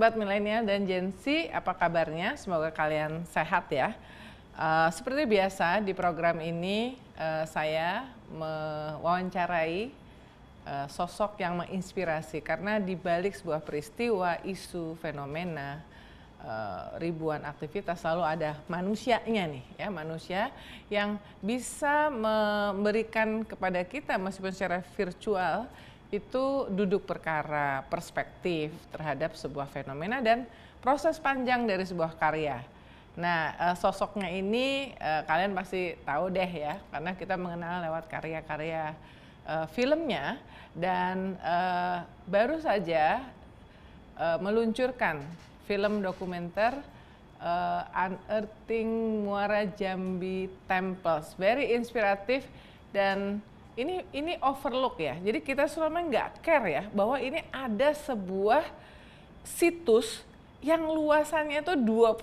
sobat milenial dan Gen Z, apa kabarnya? Semoga kalian sehat ya. Uh, seperti biasa di program ini uh, saya mewawancarai uh, sosok yang menginspirasi karena di balik sebuah peristiwa, isu, fenomena uh, ribuan aktivitas selalu ada manusianya nih ya manusia yang bisa memberikan kepada kita meskipun secara virtual itu duduk perkara, perspektif terhadap sebuah fenomena dan proses panjang dari sebuah karya. Nah, eh, sosoknya ini eh, kalian pasti tahu deh ya, karena kita mengenal lewat karya-karya eh, filmnya dan baru saja meluncurkan film dokumenter Unearthing Muara Jambi Temples, very inspiratif dan ini ini overlook ya. Jadi kita selama nggak care ya bahwa ini ada sebuah situs yang luasannya itu 21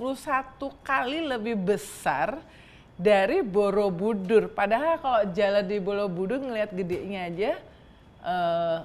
kali lebih besar dari Borobudur. Padahal kalau jalan di Borobudur ngelihat gedenya aja uh,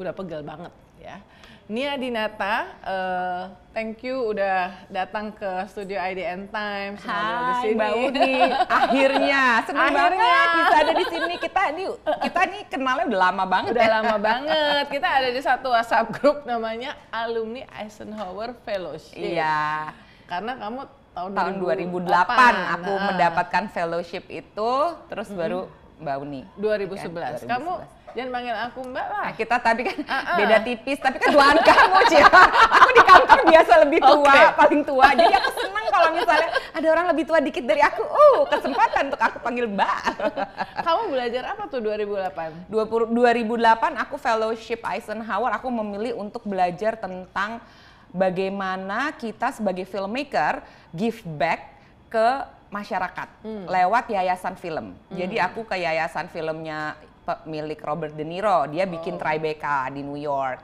udah pegel banget ya. Nia Dinata, uh, thank you udah datang ke studio IDN Time. Hai, di sini. Mbak Uni. Akhirnya, senang Akhirnya. banget bisa ada di sini. Kita ini kita ini kenalnya udah lama banget. Udah ya. lama banget. Kita ada di satu WhatsApp grup namanya Alumni Eisenhower Fellowship. Iya. Karena kamu tahun, tahun 2008, 2008 aku nah. mendapatkan fellowship itu, terus -hmm. baru Mbak Uni. 2011. Kan? 2011. Kamu Jangan panggil aku Mbak lah. Nah, kita tapi kan uh -uh. beda tipis, tapi kan tuan kamu Cia. Aku di kantor biasa lebih tua, okay. paling tua. Jadi aku senang kalau misalnya ada orang lebih tua dikit dari aku. Uh, kesempatan untuk aku panggil Mbak. kamu belajar apa tuh 2008? 20, 2008 aku fellowship Eisenhower, aku memilih untuk belajar tentang bagaimana kita sebagai filmmaker give back ke masyarakat hmm. lewat yayasan film. Hmm. Jadi aku ke yayasan filmnya milik Robert De Niro. Dia oh. bikin oh. Tribeca di New York.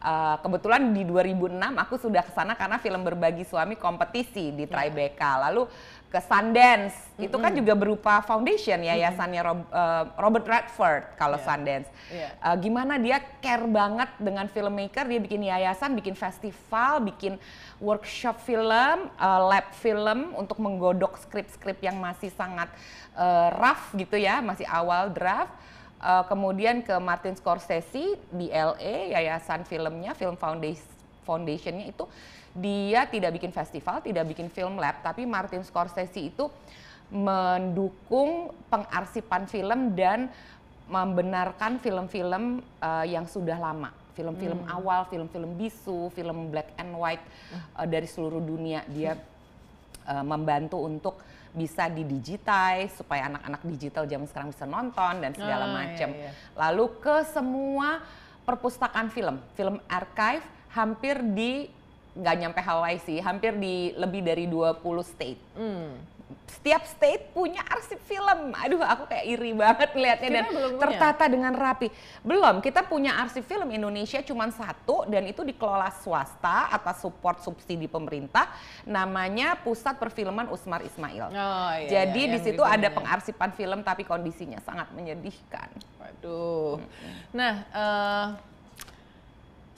Uh, kebetulan di 2006 aku sudah ke sana karena film Berbagi Suami kompetisi di iya. Tribeca. Lalu ke Sundance. Mm -hmm. Itu kan juga berupa foundation yayasannya Rob, uh, Robert Redford kalau yeah. Sundance. Yeah. Iya. Uh, gimana dia care banget dengan filmmaker, dia bikin yayasan, bikin festival, bikin workshop film, uh, lab film untuk menggodok skrip-skrip yang masih sangat uh, rough gitu ya, masih awal draft Uh, kemudian ke Martin Scorsese di LA yayasan filmnya Film Foundation Foundationnya itu dia tidak bikin festival, tidak bikin film lab, tapi Martin Scorsese itu mendukung pengarsipan film dan membenarkan film-film uh, yang sudah lama, film-film hmm. awal, film-film bisu, film black and white uh, dari seluruh dunia dia uh, membantu untuk bisa didigitize supaya anak-anak digital zaman sekarang bisa nonton dan segala ah, macam. Iya, iya. Lalu ke semua perpustakaan film, film archive hampir di nggak nyampe Hawaii sih, hampir di lebih dari 20 state. Mm setiap state punya arsip film. Aduh, aku kayak iri banget melihatnya dan belum tertata dengan rapi. Belum, kita punya arsip film Indonesia cuma satu dan itu dikelola swasta atas support subsidi pemerintah. Namanya Pusat Perfilman Usmar Ismail. Oh, iya, iya Jadi iya, di situ ada ya. pengarsipan film tapi kondisinya sangat menyedihkan. Waduh. Hmm. Nah, uh,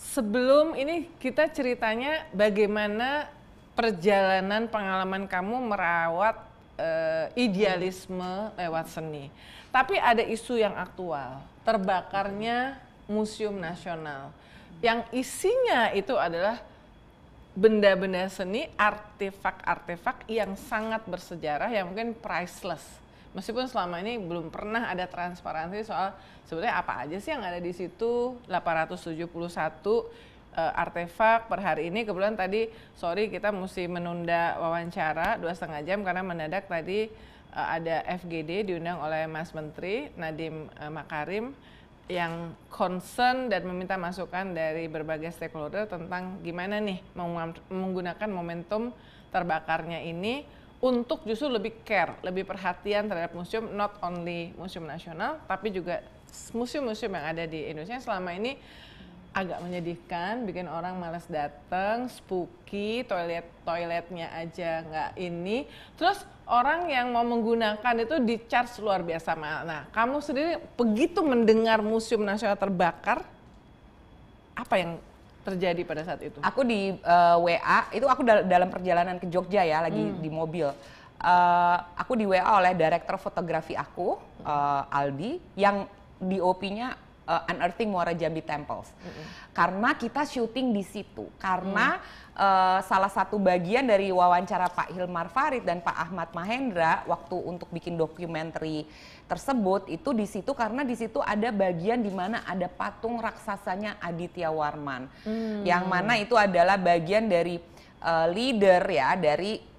sebelum ini kita ceritanya bagaimana perjalanan pengalaman kamu merawat uh, idealisme lewat seni. Tapi ada isu yang aktual, terbakarnya Museum Nasional yang isinya itu adalah benda-benda seni, artefak-artefak yang sangat bersejarah yang mungkin priceless. Meskipun selama ini belum pernah ada transparansi soal sebenarnya apa aja sih yang ada di situ 871 uh, artefak per hari ini kebetulan tadi sorry kita mesti menunda wawancara dua setengah jam karena mendadak tadi uh, ada FGD diundang oleh Mas Menteri Nadim uh, eh, Makarim yang concern dan meminta masukan dari berbagai stakeholder tentang gimana nih menggunakan momentum terbakarnya ini untuk justru lebih care, lebih perhatian terhadap museum not only museum nasional tapi juga museum-museum yang ada di Indonesia selama ini agak menyedihkan, bikin orang malas datang, spooky, toilet toiletnya aja nggak ini. Terus orang yang mau menggunakan itu di charge luar biasa mahal. Nah, kamu sendiri begitu mendengar Museum Nasional terbakar, apa yang terjadi pada saat itu? Aku di uh, eh, WA, itu aku dal dalam perjalanan ke Jogja ya, lagi hmm. di mobil. Uh, aku di WA oleh direktur fotografi aku, uh, Aldi, yang DOP-nya uh, unearthing Muara Jambi Temples. Mm -hmm. Karena kita syuting di situ. Karena mm. uh, salah satu bagian dari wawancara Pak Hilmar Farid dan Pak Ahmad Mahendra waktu untuk bikin dokumenter tersebut itu di situ karena di situ ada bagian di mana ada patung raksasanya Aditya Warman. Mm. Yang mana itu adalah bagian dari uh, leader ya dari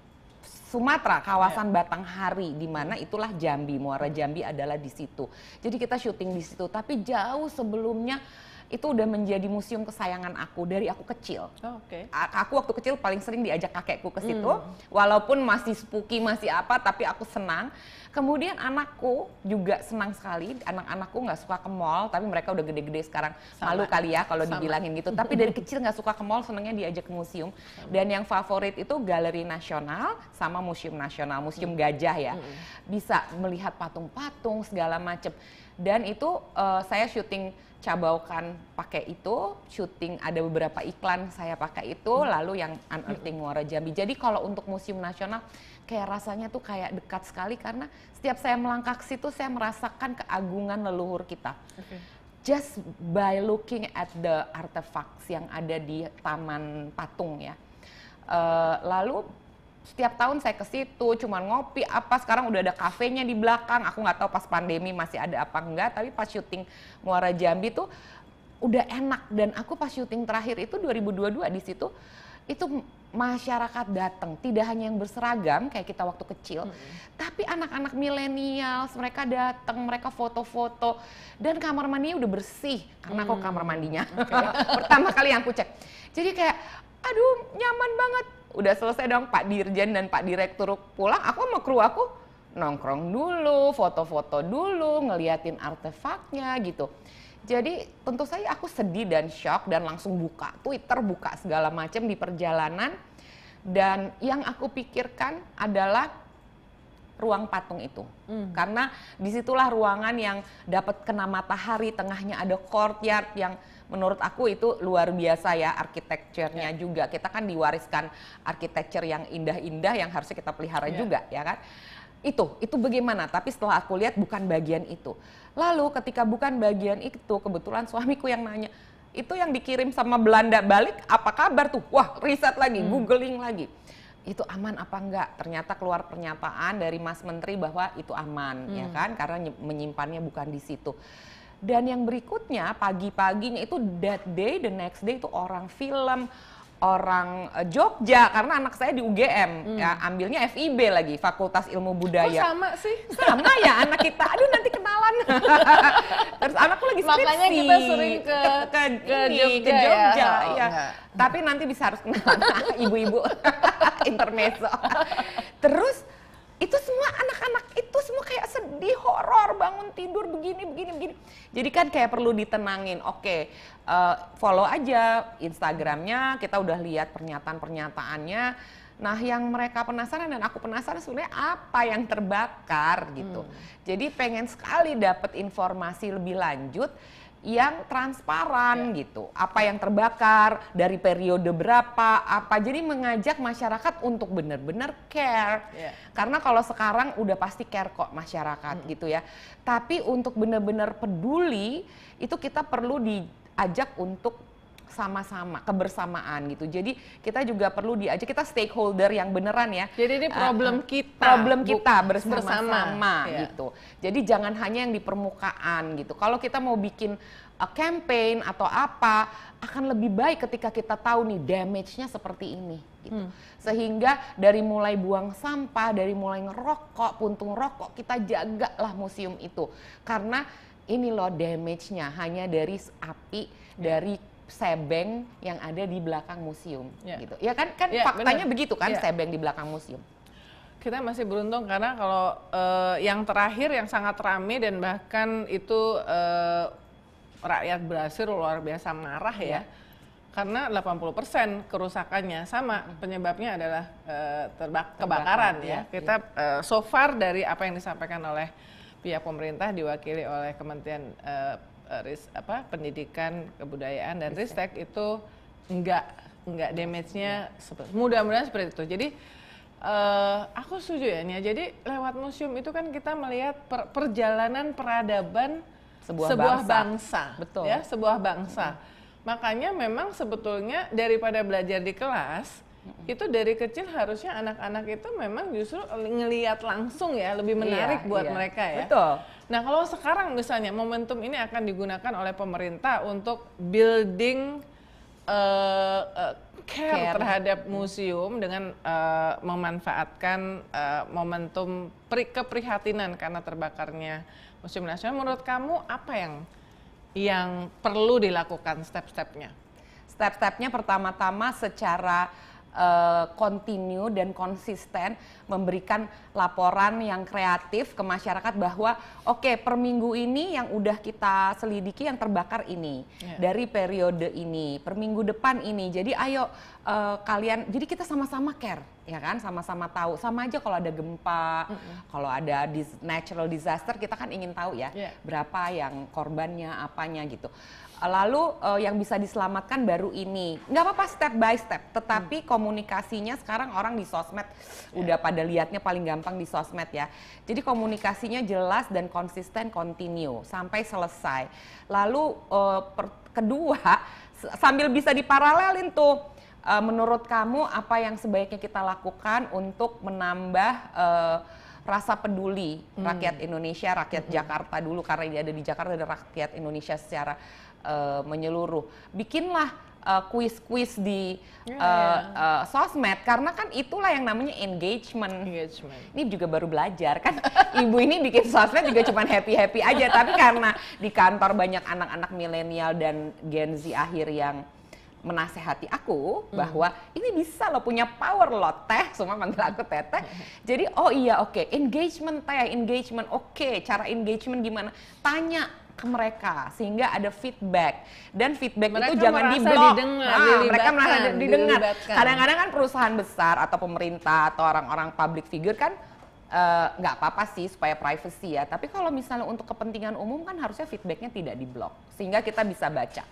Sumatera, ya. kawasan yeah. Batanghari, di mana itulah Jambi, Muara Jambi adalah di situ. Jadi kita syuting di situ, tapi jauh sebelumnya itu udah menjadi museum kesayangan aku dari aku kecil. Oh, Oke. Okay. Aku waktu kecil paling sering diajak kakekku ke situ, mm. walaupun masih spooky masih apa, tapi aku senang. Kemudian anakku juga senang sekali. Anak-anakku nggak suka ke mall, tapi mereka udah gede-gede sekarang. Sama. Malu kali ya kalau dibilangin gitu. Tapi dari kecil nggak suka ke mall, senangnya diajak ke museum. Sama. Dan yang favorit itu galeri nasional sama museum nasional, museum hmm. gajah ya. Hmm. Bisa melihat patung-patung segala macem. Dan itu uh, saya syuting cabaukan pakai itu, syuting ada beberapa iklan saya pakai itu, hmm. lalu yang unearthing Muara Jambi. Jadi kalau untuk museum nasional kayak rasanya tuh kayak dekat sekali karena setiap saya melangkah ke situ saya merasakan keagungan leluhur kita. Okay. Just by looking at the artifacts yang ada di Taman Patung ya. Uh, lalu setiap tahun saya ke situ cuma ngopi apa sekarang udah ada kafenya di belakang aku nggak tahu pas pandemi masih ada apa enggak tapi pas syuting Muara Jambi tuh udah enak dan aku pas syuting terakhir itu 2022 di situ itu masyarakat datang tidak hanya yang berseragam kayak kita waktu kecil -hmm. tapi anak-anak milenial mereka datang mereka foto-foto dan kamar mandinya udah bersih karena mm. kok kamar mandinya okay. pertama kali yang aku cek jadi kayak aduh nyaman banget udah selesai dong Pak Dirjen dan Pak Direktur pulang aku sama kru aku nongkrong dulu foto-foto dulu ngeliatin artefaknya gitu jadi tentu saja aku sedih dan shock dan langsung buka Twitter, buka segala macam di perjalanan. Dan yang aku pikirkan adalah ruang patung itu. Hmm. Karena disitulah ruangan yang dapat kena matahari, tengahnya ada courtyard yang menurut aku itu luar biasa ya arsitekturnya yeah. juga. Kita kan diwariskan arsitektur yang indah-indah yang harusnya kita pelihara yeah. juga ya kan itu, itu bagaimana? Tapi setelah aku lihat bukan bagian itu. Lalu ketika bukan bagian itu, kebetulan suamiku yang nanya, itu yang dikirim sama Belanda balik apa kabar tuh? Wah riset lagi, hmm. googling lagi. Itu aman apa enggak? Ternyata keluar pernyataan dari Mas Menteri bahwa itu aman, ya hmm. ya kan? Karena menyimpannya bukan di situ. Dan yang berikutnya pagi-paginya itu that day, the next day itu orang film, orang e, Jogja karena anak saya di UGM hmm. ya, ambilnya FIB lagi Fakultas Ilmu Budaya. Oh, sama sih? Sama ya anak kita. Aduh nanti kenalan. Terus anakku lagi skripsi. Makanya kita sering ke ke, ke, ini, Jogja, ke Jogja ya. ya. Oh, Tapi nanti bisa harus kenalan ibu-ibu intermezzo. Terus itu semua anak-anak sedih horor bangun tidur begini begini begini jadi kan kayak perlu ditenangin oke okay, uh, eh, follow aja instagramnya kita udah lihat pernyataan pernyataannya Nah, yang mereka penasaran dan aku penasaran sebenarnya apa yang terbakar gitu. Hmm. Jadi pengen sekali dapat informasi lebih lanjut yang transparan ya. gitu. Apa yang terbakar, dari periode berapa, apa. Jadi mengajak masyarakat untuk benar-benar care. Ya. Karena kalau sekarang udah pasti care kok masyarakat hmm. gitu ya. Tapi untuk benar-benar peduli itu kita perlu diajak untuk sama-sama kebersamaan gitu. Jadi kita juga perlu diajak kita stakeholder yang beneran ya. Jadi ini eh, problem uh, kita, problem kita bersama-sama bersama, iya. gitu. Jadi jangan hanya yang di permukaan gitu. Kalau kita mau bikin a eh, campaign atau apa akan lebih baik ketika kita tahu nih damage-nya seperti ini gitu. Hmm. Sehingga dari mulai buang sampah, dari mulai ngerokok, puntung rokok kita jagalah museum itu. Karena ini loh damage-nya hanya dari api dari sebeng yang ada di belakang museum yeah. gitu. Ya kan kan yeah, ya, faktanya bener. begitu kan yeah. sebeng di belakang museum. Kita masih beruntung karena kalau uh, yang terakhir yang sangat ramai dan bahkan itu uh, rakyat berhasil luar biasa marah yeah. ya. Karena 80% kerusakannya sama hmm. penyebabnya adalah uh, terbak kebakaran ya. ya. Kita uh, so far dari apa yang disampaikan oleh pihak pemerintah diwakili oleh Kementerian uh, Eh, ris apa pendidikan kebudayaan dan ristek, itu enggak enggak damage-nya mudah-mudahan seperti itu. Jadi uh, aku setuju ya Nia. Jadi lewat museum itu kan kita melihat per perjalanan peradaban sebuah, sebuah bangsa. bangsa, betul ya sebuah bangsa. Hmm. Makanya memang sebetulnya daripada belajar di kelas itu dari kecil harusnya anak-anak itu memang justru ngelihat langsung ya lebih menarik iya, buat iya. mereka ya betul nah kalau sekarang misalnya momentum ini akan digunakan oleh pemerintah untuk building uh, uh, care, care terhadap museum dengan uh, memanfaatkan uh, momentum pri keprihatinan karena terbakarnya museum nasional. Menurut kamu apa yang yang perlu dilakukan step-stepnya? Step-stepnya pertama-tama secara uh, continue dan konsisten memberikan laporan yang kreatif ke masyarakat bahwa oke okay, per minggu ini yang udah kita selidiki yang terbakar ini yeah. dari periode ini per minggu depan ini jadi ayo uh, kalian jadi kita sama-sama care ya kan sama-sama tahu sama aja kalau ada gempa mm -hmm. kalau ada dis natural disaster kita kan ingin tahu ya yeah. berapa yang korbannya apanya gitu lalu uh, yang bisa diselamatkan baru ini nggak apa-apa step by step tetapi mm. komunikasinya sekarang orang di sosmed yeah. udah pada pada lihatnya paling gampang di sosmed ya. Jadi komunikasinya jelas dan konsisten continue sampai selesai. Lalu uh, per, kedua sambil bisa diparalelin tuh uh, menurut kamu apa yang sebaiknya kita lakukan untuk menambah uh, rasa peduli hmm. rakyat Indonesia, rakyat hmm. Jakarta dulu karena ini ada di Jakarta dan rakyat Indonesia secara uh, menyeluruh. Bikinlah quiz eh, kuis uh, di yeah, iya, uh, iya. eh, Uh, sosmed karena kan itulah yang namanya engagement. engagement. Ini juga baru belajar kan ibu ini bikin sosmed juga cuma happy-happy aja tapi karena di kantor banyak anak-anak milenial dan Gen Z akhir yang menasehati aku hmm. bahwa ini bisa lo punya power lo teh semua manggil aku teteh jadi oh iya oke okay. engagement teh engagement oke okay. cara engagement gimana tanya ke mereka sehingga ada feedback dan feedback mereka itu jangan di blok nah, mereka merasa didengar kadang-kadang kan perusahaan besar atau pemerintah atau orang-orang public figure kan eh, nggak uh, apa-apa sih supaya privacy ya tapi kalau misalnya untuk kepentingan umum kan harusnya feedbacknya tidak di blok sehingga kita bisa baca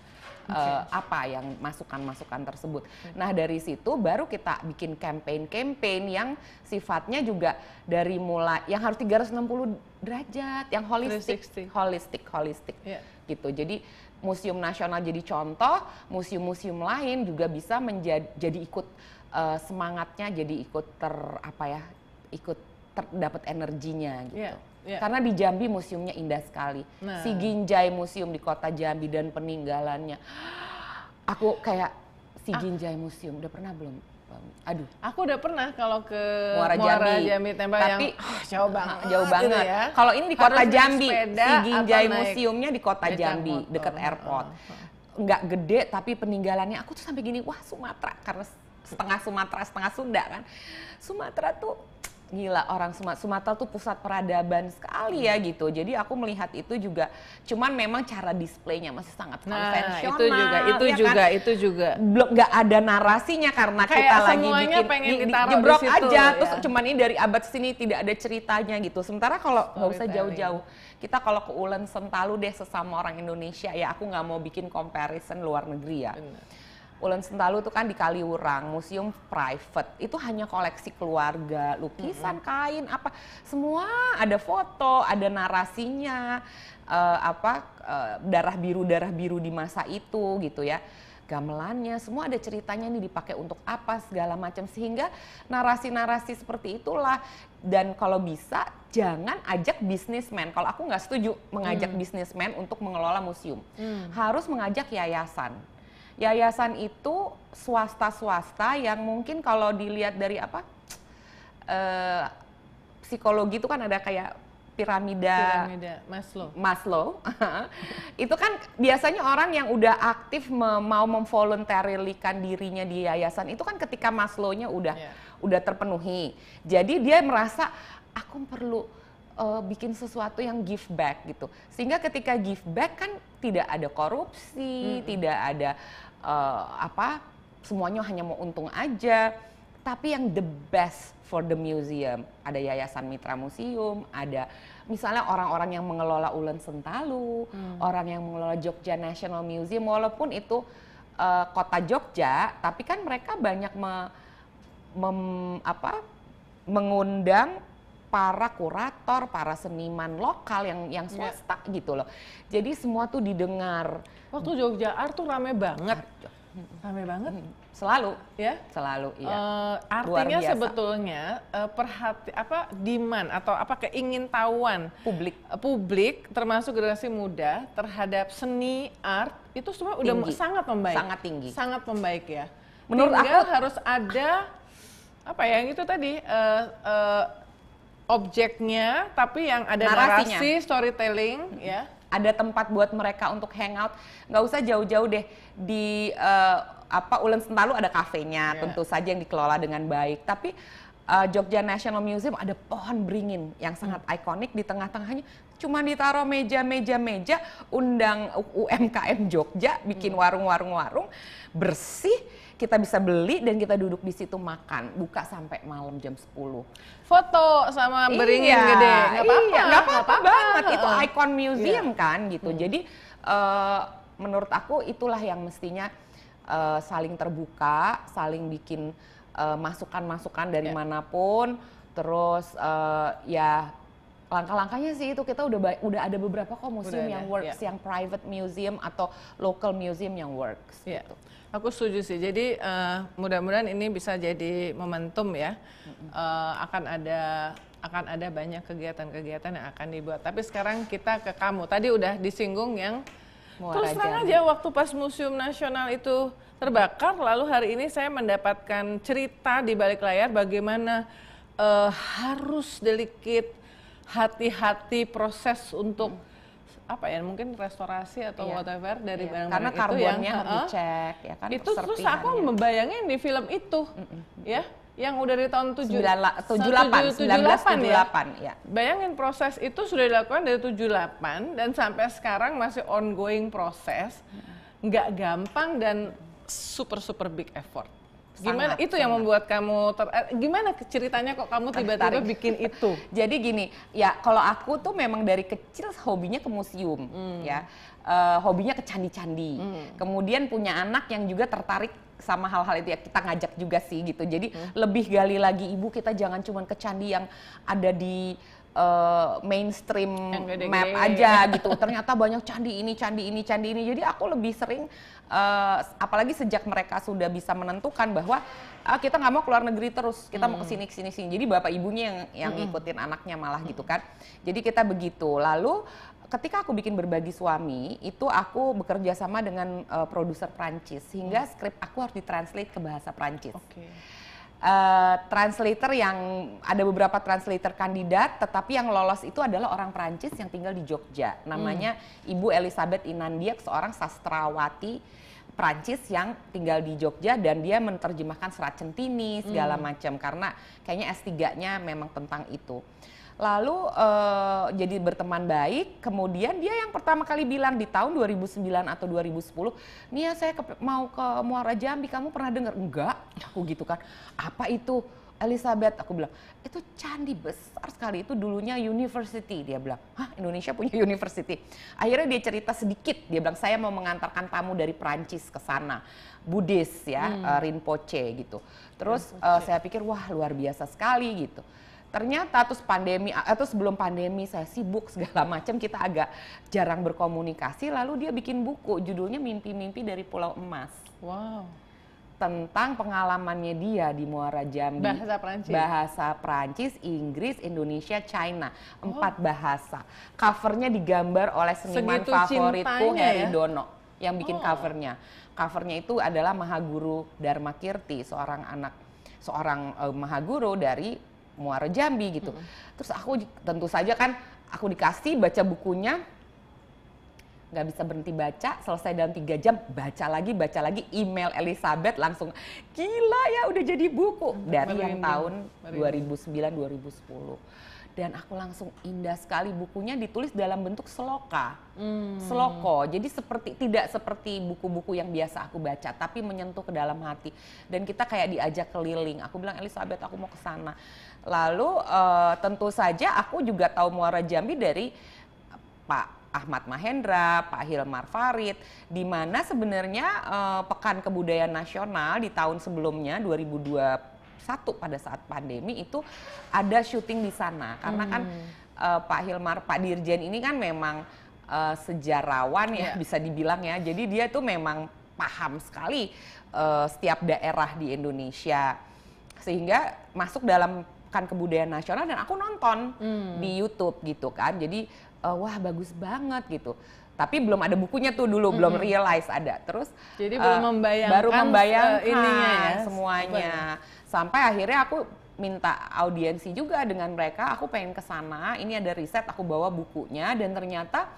Eh, okay. uh, apa yang masukan-masukan tersebut. Okay. Nah dari situ baru kita bikin campaign-campaign yang sifatnya juga dari mulai yang harus 360 derajat, yang holistik, holistik, holistik, yeah. gitu. Jadi museum nasional jadi contoh, museum-museum lain juga bisa menjadi jadi ikut uh, semangatnya, jadi ikut ter apa ya, ikut terdapat energinya gitu. Yeah. Yeah. Karena di Jambi museumnya indah sekali. Nah. Si Ginjai Museum di kota Jambi dan peninggalannya. Aku kayak si ah. Ginjai Museum udah pernah belum? Aduh. Aku udah pernah kalau ke Muara Jambi, Muara Jambi tapi yang, oh, jauh ah, banget. Jauh gitu banget. Gitu ya. Kalau ini di kota Harus Jambi, si Ginjai Museumnya di kota Jambi, motor. deket ah, airport. Nggak gede tapi peninggalannya aku tuh sampai gini, wah Sumatera karena setengah Sumatera, setengah Sunda kan. Sumatera tuh gila orang Sumat Sumatera tuh pusat peradaban sekali ya hmm. gitu. Jadi aku melihat itu juga cuman memang cara displaynya masih sangat nah, konvensional. Ya kan? itu juga itu ya juga kan? itu juga. Belum nggak ada narasinya karena Kayak kita lagi bikin pengen di, jebrok di situ, aja ya. terus cuman ini dari abad sini tidak ada ceritanya gitu. Sementara kalau nggak usah jauh-jauh kita kalau ke Ulen Sentalu deh sesama orang Indonesia ya aku nggak mau bikin comparison luar negeri ya. Bener Ulen Sentalu itu kan di Kaliurang, museum private. Itu hanya koleksi keluarga, lukisan, mm -hmm. kain, apa semua ada foto, ada narasinya uh, apa eh, darah biru darah biru di masa itu gitu ya gamelannya, semua ada ceritanya ini dipakai untuk apa segala macam sehingga narasi-narasi seperti itulah dan kalau bisa jangan ajak bisnismen. Kalau aku nggak setuju mengajak hmm. bisnismen untuk mengelola museum, hmm. harus mengajak yayasan Yayasan itu swasta-swasta yang mungkin kalau dilihat dari apa eh, psikologi itu kan ada kayak piramida, piramida Maslow. Maslow. itu kan biasanya orang yang udah aktif me mau memvoluntarilikan dirinya di yayasan itu kan ketika Maslownya udah yeah. udah terpenuhi. Jadi dia merasa aku perlu uh, bikin sesuatu yang give back gitu. Sehingga ketika give back kan tidak ada korupsi, hmm. tidak ada uh, apa semuanya hanya mau untung aja. Tapi yang the best for the museum, ada yayasan mitra museum, ada misalnya orang-orang yang mengelola Ulen Sentalu, hmm. orang yang mengelola Jogja National Museum walaupun itu uh, kota Jogja, tapi kan mereka banyak me, mem, apa mengundang para kurator, para seniman lokal yang yang ya. swasta yeah. gitu loh. Jadi semua tuh didengar. Waktu Jogja Art tuh rame banget. Hmm. Rame banget. Hmm. Selalu, ya. Selalu, iya. Uh, artinya sebetulnya uh, perhati apa demand atau apa keingintahuan publik uh, publik termasuk generasi muda terhadap seni art itu semua udah sangat membaik. Sangat tinggi. Sangat membaik ya. Menurut Tinggal aku harus ada apa ya yang itu tadi uh, uh, objeknya tapi yang ada Narasinya. narasi storytelling hmm. ya ada tempat buat mereka untuk hangout nggak usah jauh-jauh deh di uh, apa Ulen Sentalu ada kafenya yeah. tentu saja yang dikelola dengan baik tapi uh, Jogja National Museum ada pohon beringin yang sangat hmm. ikonik di tengah-tengahnya cuma ditaruh meja-meja-meja undang UMKM Jogja bikin hmm. warung-warung-warung bersih kita bisa beli dan kita duduk di situ makan buka sampai malam jam 10 foto sama beringin iya, gede nggak iya, apa-apa iya, nggak apa-apa banget itu ikon museum iya. kan gitu hmm. jadi uh, menurut aku itulah yang mestinya uh, saling terbuka saling bikin masukan eh, masukan-masukan dari yeah. manapun terus uh, ya langkah-langkahnya sih itu kita udah udah ada beberapa kok museum udah yang ya. works yeah. yang private museum atau local museum yang works yeah. gitu. Aku setuju sih. Jadi uh, mudah-mudahan ini bisa jadi momentum ya. Uh, akan ada akan ada banyak kegiatan-kegiatan yang akan dibuat. Tapi sekarang kita ke kamu. Tadi udah disinggung yang Muara terus terang aja waktu pas Museum Nasional itu terbakar, lalu hari ini saya mendapatkan cerita di balik layar bagaimana uh, harus delikit hati-hati proses untuk hmm apa ya mungkin restorasi atau iya. whatever dari iya. barang-barang itu yang uh, dicek ya kan itu terus aku ya. membayangin di film itu mm hmm ya yang udah dari tahun 7, 9, 78, 1978 ya. ya. Bayangin proses itu sudah dilakukan dari 78 dan sampai sekarang masih ongoing proses. Hmm. Nggak gampang dan super super big effort. Gimana itu yang membuat kamu ter eh, gimana ceritanya kok kamu tiba-tiba bikin itu? Jadi gini, ya kalau aku tuh memang dari kecil hobinya ke museum hmm. ya. Uh, hobinya ke candi-candi. Hmm. Kemudian punya anak yang juga tertarik sama hal-hal itu ya kita ngajak juga sih gitu. Jadi hmm. lebih gali lagi ibu kita jangan cuma ke candi yang ada di Eh, mainstream gede -gede. map aja gitu. Ternyata banyak candi ini, candi ini, candi ini. Jadi aku lebih sering, uh, apalagi sejak mereka sudah bisa menentukan bahwa uh, kita nggak mau keluar negeri terus, kita hmm. mau kesini, kesini, sini. Jadi bapak ibunya yang yang hmm. ikutin anaknya malah gitu hmm. gitu kan. Jadi kita begitu. Lalu ketika aku bikin berbagi suami itu aku bekerja sama dengan uh, produser Prancis sehingga hmm. skrip aku harus ditranslate ke bahasa Prancis. Okay uh, translator yang ada beberapa translator kandidat, tetapi yang lolos itu adalah orang Perancis yang tinggal di Jogja. Namanya hmm. Ibu Elizabeth Inandiak, seorang sastrawati Perancis yang tinggal di Jogja dan dia menerjemahkan serat centini segala hmm. macam karena kayaknya S3-nya memang tentang itu lalu uh, jadi berteman baik kemudian dia yang pertama kali bilang di tahun 2009 atau 2010 Nia saya ke, mau ke Muara Jambi kamu pernah dengar enggak aku gitu kan apa itu Elizabeth aku bilang itu candi besar sekali itu dulunya university dia bilang hah Indonesia punya university akhirnya dia cerita sedikit dia bilang saya mau mengantarkan tamu dari Perancis ke sana Buddhis ya hmm. Eh, Rinpoche gitu terus Rinpoche. Uh, saya pikir wah luar biasa sekali gitu ternyata terus pandemi atau eh, sebelum pandemi saya sibuk segala macam kita agak jarang berkomunikasi lalu dia bikin buku judulnya mimpi-mimpi dari Pulau Emas. Wow. Tentang pengalamannya dia di Muara Jambi. Bahasa Prancis. Bahasa Prancis, Inggris, Indonesia, China, oh. empat oh. bahasa. Covernya digambar oleh seniman Segitu favoritku Heri ya? Dono yang bikin oh. covernya. Covernya itu adalah Mahaguru Dharma Kirti, seorang anak seorang uh, mahaguru dari Muara Jambi gitu. Mm -hmm. Terus aku tentu saja kan aku dikasih baca bukunya nggak bisa berhenti baca, selesai dalam tiga jam baca lagi, baca lagi email Elizabeth langsung gila ya udah jadi buku dari yang tahun 2009 2010 dan aku langsung indah sekali bukunya ditulis dalam bentuk seloka hmm. seloko jadi seperti tidak seperti buku-buku yang biasa aku baca tapi menyentuh ke dalam hati dan kita kayak diajak keliling aku bilang Elizabeth aku mau ke sana lalu uh, tentu saja aku juga tahu Muara Jambi dari eh, Pak Ahmad Mahendra, Pak Hilmar Farid, di mana sebenarnya uh, Pekan Kebudayaan Nasional di tahun sebelumnya 2002 satu pada saat pandemi itu ada syuting di sana karena kan, hmm. kan uh, Pak Hilmar Pak Dirjen ini kan memang uh, sejarawan ya yeah. bisa dibilang ya jadi dia tuh memang paham sekali uh, setiap daerah di Indonesia sehingga masuk dalam kan kebudayaan nasional dan aku nonton hmm. di YouTube gitu kan jadi uh, wah bagus banget gitu tapi belum ada bukunya tuh dulu -hmm. belum realize ada terus jadi uh, belum membayangkan baru membayangkan ininya ya, semuanya sampai akhirnya aku minta audiensi juga dengan mereka aku pengen ke sana ini ada riset aku bawa bukunya dan ternyata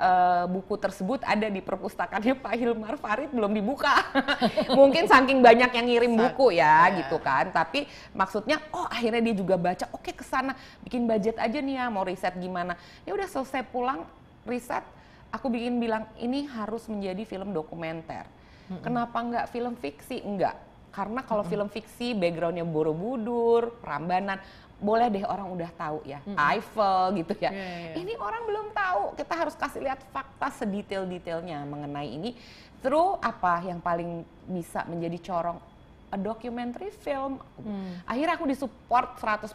uh, buku tersebut ada di perpustakaannya Pak Hilmar Farid belum dibuka. Mungkin saking banyak yang ngirim buku ya, yeah. gitu kan. Tapi maksudnya oh akhirnya dia juga baca, oke ke sana bikin budget aja nih ya mau riset gimana. Ya udah selesai pulang riset, aku bikin bilang ini harus menjadi film dokumenter. Mm -hmm. Kenapa nggak film fiksi? Enggak karena kalau mm-hmm. film fiksi backgroundnya Borobudur, perambanan boleh deh orang udah tahu ya, mm-hmm. Eiffel gitu ya. yeah, iya, iya. Ini orang belum tahu, kita harus kasih lihat fakta sedetail-detailnya mengenai ini. Terus apa yang paling bisa menjadi corong a documentary film. Hmm. Akhirnya aku disupport 100%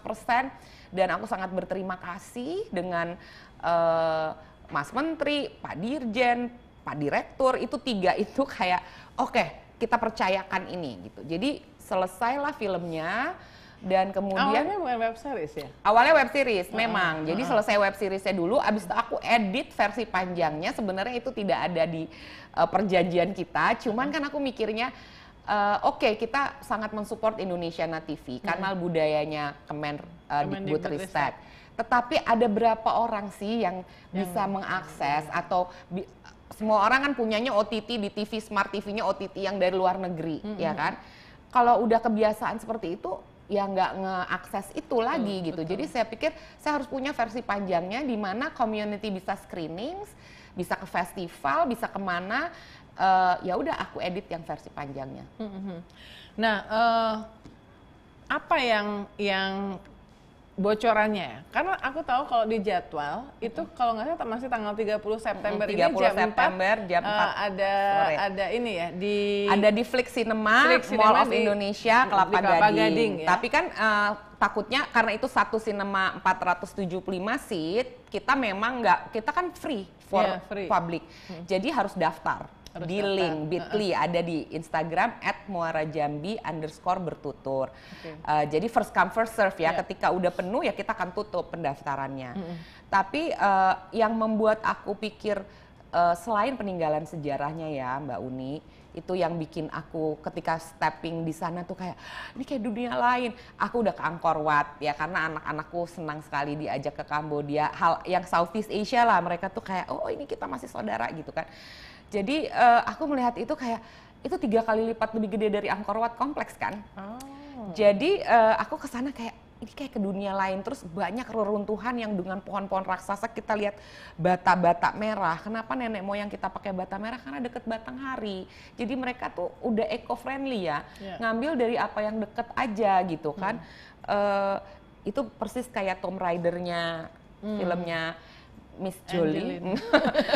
dan aku sangat berterima kasih dengan uh, Mas Menteri, Pak Dirjen, Pak Direktur, itu tiga itu kayak oke okay, kita percayakan ini gitu. Jadi selesailah filmnya dan kemudian awalnya web series ya awalnya web series uh memang uh jadi selesai web seriesnya dulu abis itu aku edit versi panjangnya sebenarnya itu tidak ada di uh, perjanjian kita cuman kan aku mikirnya uh, oke okay, kita sangat mensupport Indonesia TV hmm. kanal budayanya Kemen uh, Ristek. tetapi ada berapa orang sih yang, yang bisa mengakses hmm. atau bi- semua orang kan punyanya OTT di TV smart TV-nya OTT yang dari luar negeri -hmm. ya kan kalau udah kebiasaan seperti itu ya nggak ngeakses itu lagi gitu. Betul. Jadi saya pikir saya harus punya versi panjangnya di mana community bisa screenings, bisa ke festival, bisa kemana. Uh, ya udah aku edit yang versi panjangnya. hmm. Nah, uh, apa yang yang bocorannya ya. karena aku tahu kalau di jadwal itu kalau nggak salah masih tanggal 30 September 30 ini jam September 4, jam 4 uh, eh, ada sore. ada ini ya di ada di Flix Cinema, Flix Cinema Mall of di, Indonesia Kelapa, di Kelapa Gading, Gading ya? tapi kan uh, takutnya karena itu satu sinema 475 seat kita memang nggak kita kan free for yeah, free. public hmm. jadi harus daftar harus di link bit.ly ada di Instagram @muarajambi underscore bertutur. Okay. Uh, eh, jadi first come first serve ya. Yeah. Ketika udah penuh ya kita akan tutup pendaftarannya. Mm -hmm. Tapi uh, yang membuat aku pikir uh, selain peninggalan sejarahnya ya Mbak Uni, itu yang bikin aku ketika stepping di sana tuh kayak ini kayak dunia lain. Aku udah ke Angkor Wat ya karena anak-anakku senang sekali diajak ke Kamboja, Hal yang Southeast Asia lah mereka tuh kayak oh ini kita masih saudara gitu kan. Jadi uh, aku melihat itu kayak itu tiga kali lipat lebih gede dari Angkor Wat kompleks kan. Oh. Jadi uh, aku kesana kayak ini kayak ke dunia lain. Terus banyak reruntuhan yang dengan pohon-pohon raksasa kita lihat bata-bata merah. Kenapa nenek moyang kita pakai bata merah? Karena deket batang hari. Jadi mereka tuh udah eco-friendly ya. Yeah. Ngambil dari apa yang deket aja gitu kan. Hmm. Uh, itu persis kayak Tom Raider-nya, hmm. filmnya Miss Jolie.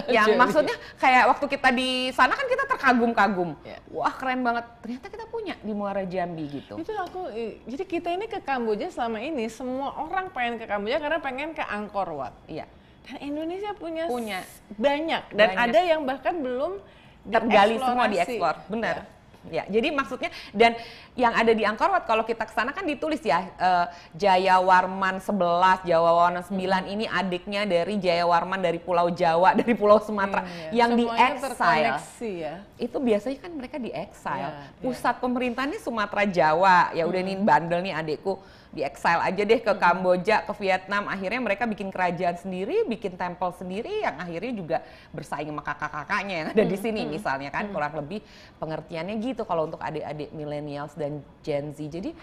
ya Jolie. maksudnya kayak waktu kita di sana kan kita terkagum-kagum. Yeah. Wah keren banget. Ternyata kita punya di Muara Jambi gitu. Itu aku jadi kita ini ke Kamboja selama ini semua orang pengen ke Kamboja karena pengen ke Angkor Wat. Iya. Dan Indonesia punya punya banyak dan banyak. ada yang bahkan belum tergali semua dieksplor. Benar. yeah. Ya, jadi maksudnya dan yang ada di Angkor Wat kalau kita ke sana kan ditulis ya uh, eh, Jaya Warman 11, Jawa Warman 9 hmm. ini adiknya dari Jaya Warman dari Pulau Jawa, dari Pulau Sumatera hmm, ya. yang Semuanya di exile. Ya. Itu biasanya kan mereka di exile. Ya, Pusat ya. pemerintahnya Sumatera Jawa. Ya udah hmm. nih bandel nih adikku di exile aja deh ke hmm. Kamboja, ke Vietnam. Akhirnya mereka bikin kerajaan sendiri, bikin temple sendiri yang akhirnya juga bersaing sama kakak-kakaknya yang ada di hmm, sini hmm. misalnya kan. Hmm. Kurang lebih pengertiannya gitu kalau untuk adik-adik millennials dan Gen Z. Jadi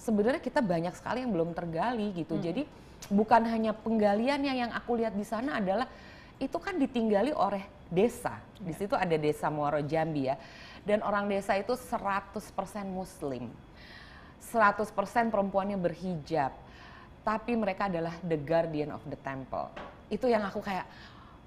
sebenarnya kita banyak sekali yang belum tergali gitu. Hmm. Jadi bukan hanya penggaliannya yang aku lihat di sana adalah itu kan ditinggali oleh desa. Di ya. situ ada desa Muaro Jambi ya. Dan orang desa itu 100% muslim. 100% perempuannya berhijab. Tapi mereka adalah the guardian of the temple. Itu yang aku kayak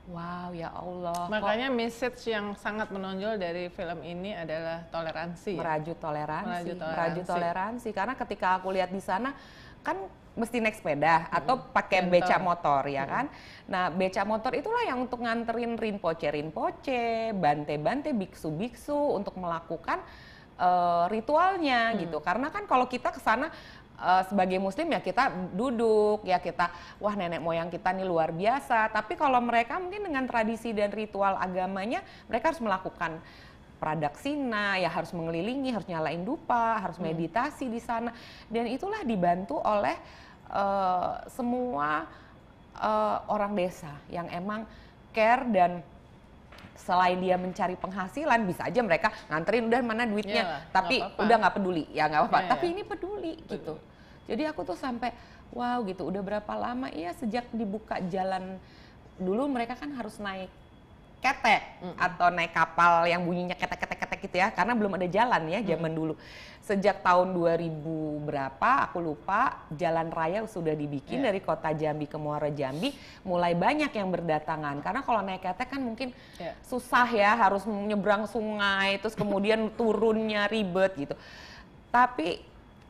Wow, ya Allah. Makanya kok... message yang sangat menonjol dari film ini adalah toleransi. Ya? Merajut toleransi, merajut toleransi. Merajut toleransi. Karena ketika aku lihat di sana, kan mesti naik sepeda hmm. atau pakai beca motor ya hmm. kan. Nah, beca motor itulah yang untuk nganterin rinpoche-rinpoche, bante-bante, biksu-biksu untuk melakukan uh, ritualnya hmm. gitu. Karena kan kalau kita kesana uh, eh, sebagai muslim ya kita duduk ya kita wah nenek moyang kita ini luar biasa tapi kalau mereka mungkin dengan tradisi dan ritual agamanya mereka harus melakukan pradaksina ya harus mengelilingi harus nyalain dupa harus hmm. meditasi di sana dan itulah dibantu oleh uh, semua uh, orang desa yang emang care dan selain dia mencari penghasilan bisa aja mereka nganterin udah mana duitnya Yalah, tapi gak apa -apa. udah nggak peduli ya nggak apa-apa iya, iya. tapi ini peduli Betul. gitu jadi aku tuh sampai wow gitu udah berapa lama iya sejak dibuka jalan dulu mereka kan harus naik ketek mm -hmm. atau naik kapal yang bunyinya ketek ketek ketek gitu ya karena belum ada jalan ya zaman mm -hmm. dulu sejak tahun 2000 berapa aku lupa jalan raya sudah dibikin yeah. dari kota Jambi ke Muara Jambi mulai banyak yang berdatangan karena kalau naik ketek kan mungkin yeah. susah ya harus menyeberang sungai terus kemudian turunnya ribet gitu tapi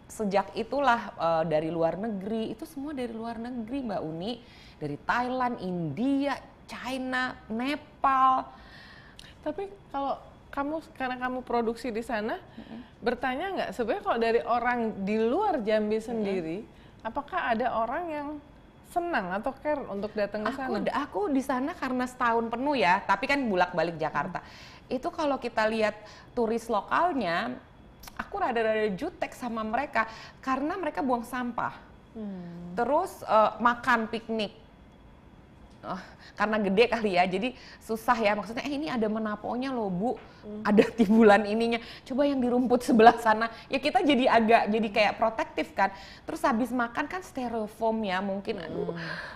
sejak itulah uh, dari luar negeri itu semua dari luar negeri Mbak Uni dari Thailand, India, China, Nepal tapi kalau kamu karena kamu produksi di sana hmm. bertanya nggak sebenarnya kalau dari orang di luar Jambi sendiri apakah ada orang yang senang atau care untuk datang ke sana? Aku, di sana karena setahun penuh ya, tapi kan bulak balik Jakarta. Hmm. Itu kalau kita lihat turis lokalnya, aku rada-rada jutek sama mereka karena mereka buang sampah. Hmm. Terus uh, makan piknik. Oh, karena gede kali ya, jadi susah ya. Maksudnya, eh ini ada menaponya loh bu hmm. ada tibulan ininya coba yang di rumput sebelah sana ya kita jadi agak jadi kayak protektif kan terus habis makan kan styrofoam ya mungkin hmm. aduh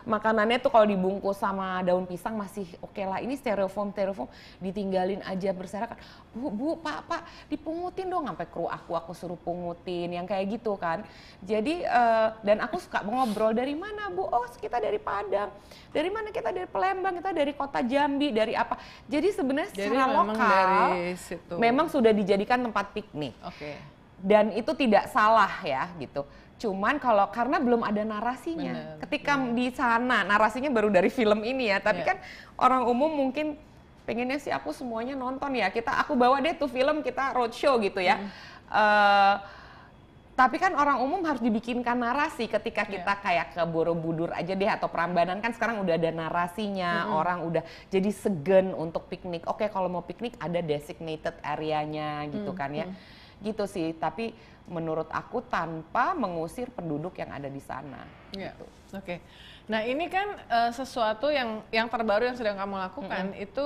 makanannya tuh kalau dibungkus sama daun pisang masih oke okay lah ini styrofoam styrofoam ditinggalin aja berserakan bu bu pak pak dipungutin dong sampai kru aku aku suruh pungutin yang kayak gitu kan jadi uh, dan aku suka ngobrol dari mana bu oh kita dari Padang dari mana kita dari Palembang kita dari kota Jambi dari apa jadi sebenarnya secara lokal dari situ. memang sudah dijadikan tempat piknik. Oke. Okay. Dan itu tidak salah ya gitu. Cuman kalau karena belum ada narasinya. Bener, Ketika bener. Iya. di sana narasinya baru dari film ini ya, tapi yeah. kan orang umum mungkin pengennya sih aku semuanya nonton ya. Kita aku bawa deh tuh film kita roadshow gitu ya. Mm. Uh, tapi kan orang umum harus dibikinkan narasi ketika iya. kita yeah. kayak ke Borobudur aja deh atau Prambanan kan sekarang udah ada narasinya mm -hmm. orang udah jadi segen untuk piknik oke kalau mau piknik ada designated areanya gitu mm -hmm. kan ya gitu sih tapi menurut aku tanpa mengusir penduduk yang ada di sana yeah. gitu oke okay. nah ini kan uh, sesuatu yang yang terbaru yang sedang kamu lakukan mm -hmm. itu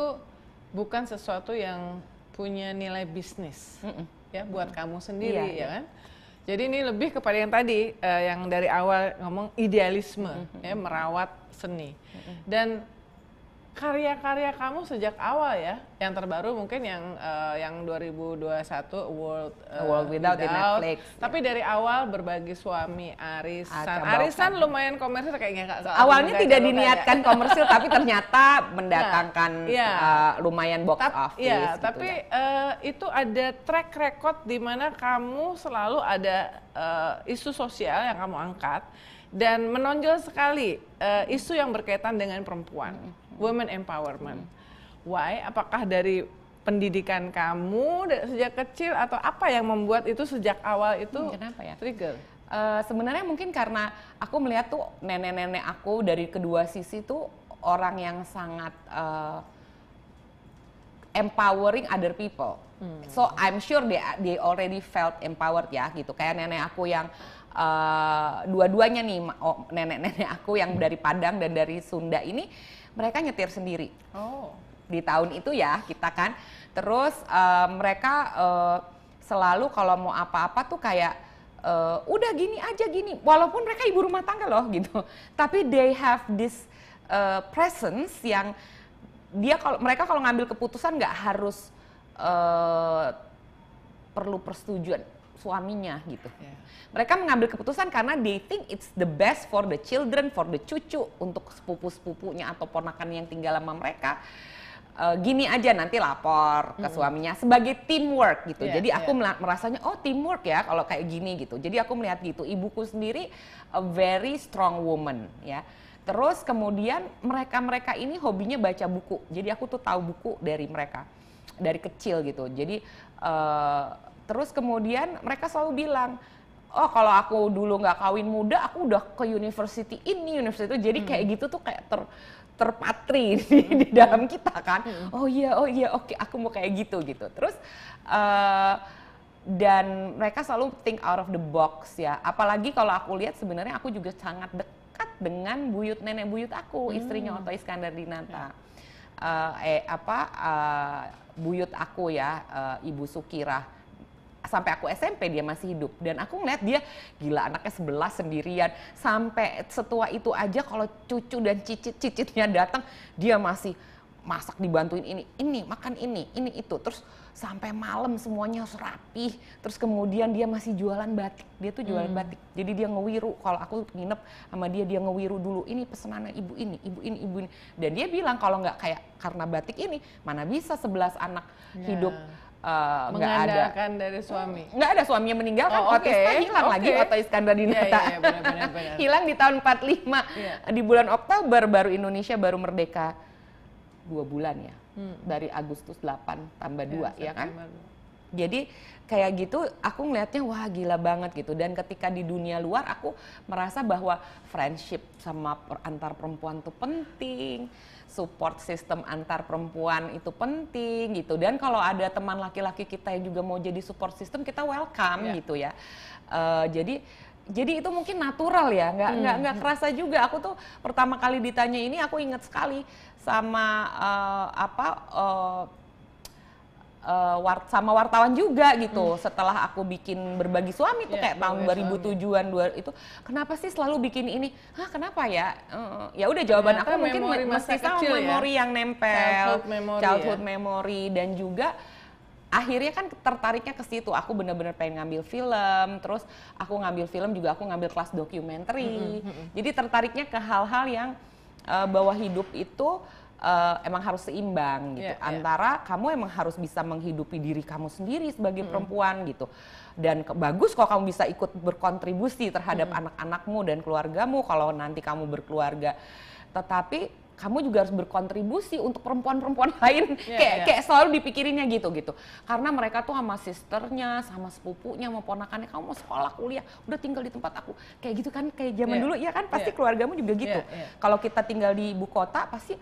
bukan sesuatu yang punya nilai bisnis mm -hmm. ya buat mm -hmm. kamu sendiri yeah, ya yeah. kan jadi ini lebih kepada yang tadi uh, yang dari awal ngomong idealisme mm -hmm. ya merawat seni. Mm -hmm. Dan karya-karya kamu sejak awal ya yang terbaru mungkin yang uh, yang 2021 World uh, World Without, Without di Netflix ya. tapi ya. dari awal berbagi suami arisan ah, arisan lumayan komersil kayaknya kak awalnya tidak ya. diniatkan komersil tapi ternyata mendatangkan nah, ya. uh, lumayan box office ya gitu tapi ya. Uh, itu ada track record di mana kamu selalu ada uh, isu sosial yang kamu angkat dan menonjol sekali uh, isu yang berkaitan dengan perempuan hmm women empowerment. Why? Apakah dari pendidikan kamu sejak kecil atau apa yang membuat itu sejak awal itu hmm, kenapa ya? trigger? Uh, sebenarnya mungkin karena aku melihat tuh nenek-nenek aku dari kedua sisi tuh orang yang sangat uh, empowering other people. Hmm. So I'm sure they they already felt empowered ya gitu. Kayak nenek aku yang uh, dua-duanya nih oh, nenek-nenek aku yang dari Padang dan dari Sunda ini mereka nyetir sendiri. Oh. Di tahun itu ya kita kan. Terus uh, mereka uh, selalu kalau mau apa-apa tuh kayak uh, udah gini aja gini. Walaupun mereka ibu rumah tangga loh gitu. Tapi they have this uh, presence yang dia kalau mereka kalau ngambil keputusan nggak harus uh, perlu persetujuan suaminya gitu. Yeah. Mereka mengambil keputusan karena they think it's the best for the children, for the cucu untuk sepupu-sepupunya atau ponakan yang tinggal sama mereka. Uh, gini aja nanti lapor ke mm. suaminya sebagai teamwork gitu. Yeah, Jadi aku yeah. Ya. merasanya oh teamwork ya kalau kayak gini gitu. Jadi aku melihat gitu ibuku sendiri a very strong woman ya. Terus kemudian mereka-mereka ini hobinya baca buku. Jadi aku tuh tahu buku dari mereka dari kecil gitu. Jadi uh, Terus kemudian mereka selalu bilang, oh kalau aku dulu nggak kawin muda, aku udah ke university ini, university itu. Jadi hmm. kayak gitu tuh kayak ter terpatri di, hmm. di dalam kita kan. Hmm. Oh iya, oh iya, oke, okay, aku mau kayak gitu gitu. Terus uh, dan mereka selalu think out of the box ya. Apalagi kalau aku lihat sebenarnya aku juga sangat dekat dengan buyut nenek buyut aku, hmm. istrinya Otto Iskandar Dinata. Hmm. Ya. Uh, eh, eh apa uh, buyut aku ya, uh, Ibu Sukirah sampai aku SMP dia masih hidup dan aku ngeliat dia gila anaknya sebelas sendirian sampai setua itu aja kalau cucu dan cicit cicitnya datang dia masih masak dibantuin ini, ini makan ini, ini itu. Terus sampai malam semuanya harus rapi. Terus kemudian dia masih jualan batik. Dia tuh jualan hmm. batik. Jadi dia ngewiru. Kalau aku nginep sama dia dia ngewiru dulu. Ini pesanan ibu ini, ibu ini, ibu ini. Dan dia bilang kalau nggak kayak karena batik ini, mana bisa sebelas anak yeah. hidup Uh, mengandalkan ada. dari suami nggak ada suaminya meninggal kan oh, okay. Otista hilang okay. lagi Otto Iskandar Dinata yeah, yeah, yeah, hilang di tahun 45 yeah. di bulan Oktober baru Indonesia baru merdeka dua bulan ya hmm. dari Agustus 8 tambah iya, dua ya, ya kan jadi kayak gitu aku ngelihatnya wah gila banget gitu dan ketika di dunia luar aku merasa bahwa friendship sama per, antar perempuan itu penting support system antar perempuan itu penting gitu dan kalau ada teman laki-laki kita yang juga mau jadi support system kita welcome yeah. gitu ya uh, jadi jadi itu mungkin natural ya nggak hmm. nggak nggak hmm. kerasa juga aku tuh pertama kali ditanya ini aku inget sekali sama uh, apa uh, uh, wart sama wartawan juga gitu. Hmm. Setelah aku bikin berbagi suami tuh yeah, kayak tahun 2007-an dua itu kenapa sih selalu bikin ini? Hah, kenapa ya? Uh, ya udah jawaban aku mungkin mesti sama ya. memori ya? yang nempel. Childhood memory. Childhood ya? memory dan juga akhirnya kan tertariknya ke situ aku bener-bener pengen ngambil film terus aku ngambil film juga aku ngambil kelas dokumenter mm -hmm. jadi tertariknya ke hal-hal yang uh, eh, bawa hidup itu uh, emang harus seimbang gitu yeah, iya. antara kamu emang harus bisa menghidupi diri kamu sendiri sebagai mm perempuan gitu dan ke- bagus kok kamu bisa ikut berkontribusi terhadap mm anak-anakmu dan keluargamu kalau nanti kamu berkeluarga tetapi kamu juga harus berkontribusi untuk perempuan-perempuan lain yeah, kayak yeah. kayak selalu dipikirinnya gitu gitu karena mereka tuh sama sisternya sama sepupunya sama ponakannya kamu mau sekolah kuliah udah tinggal di tempat aku kayak gitu kan kayak zaman yeah. dulu ya kan pasti yeah. keluargamu juga gitu yeah, yeah. kalau kita tinggal di ibu kota pasti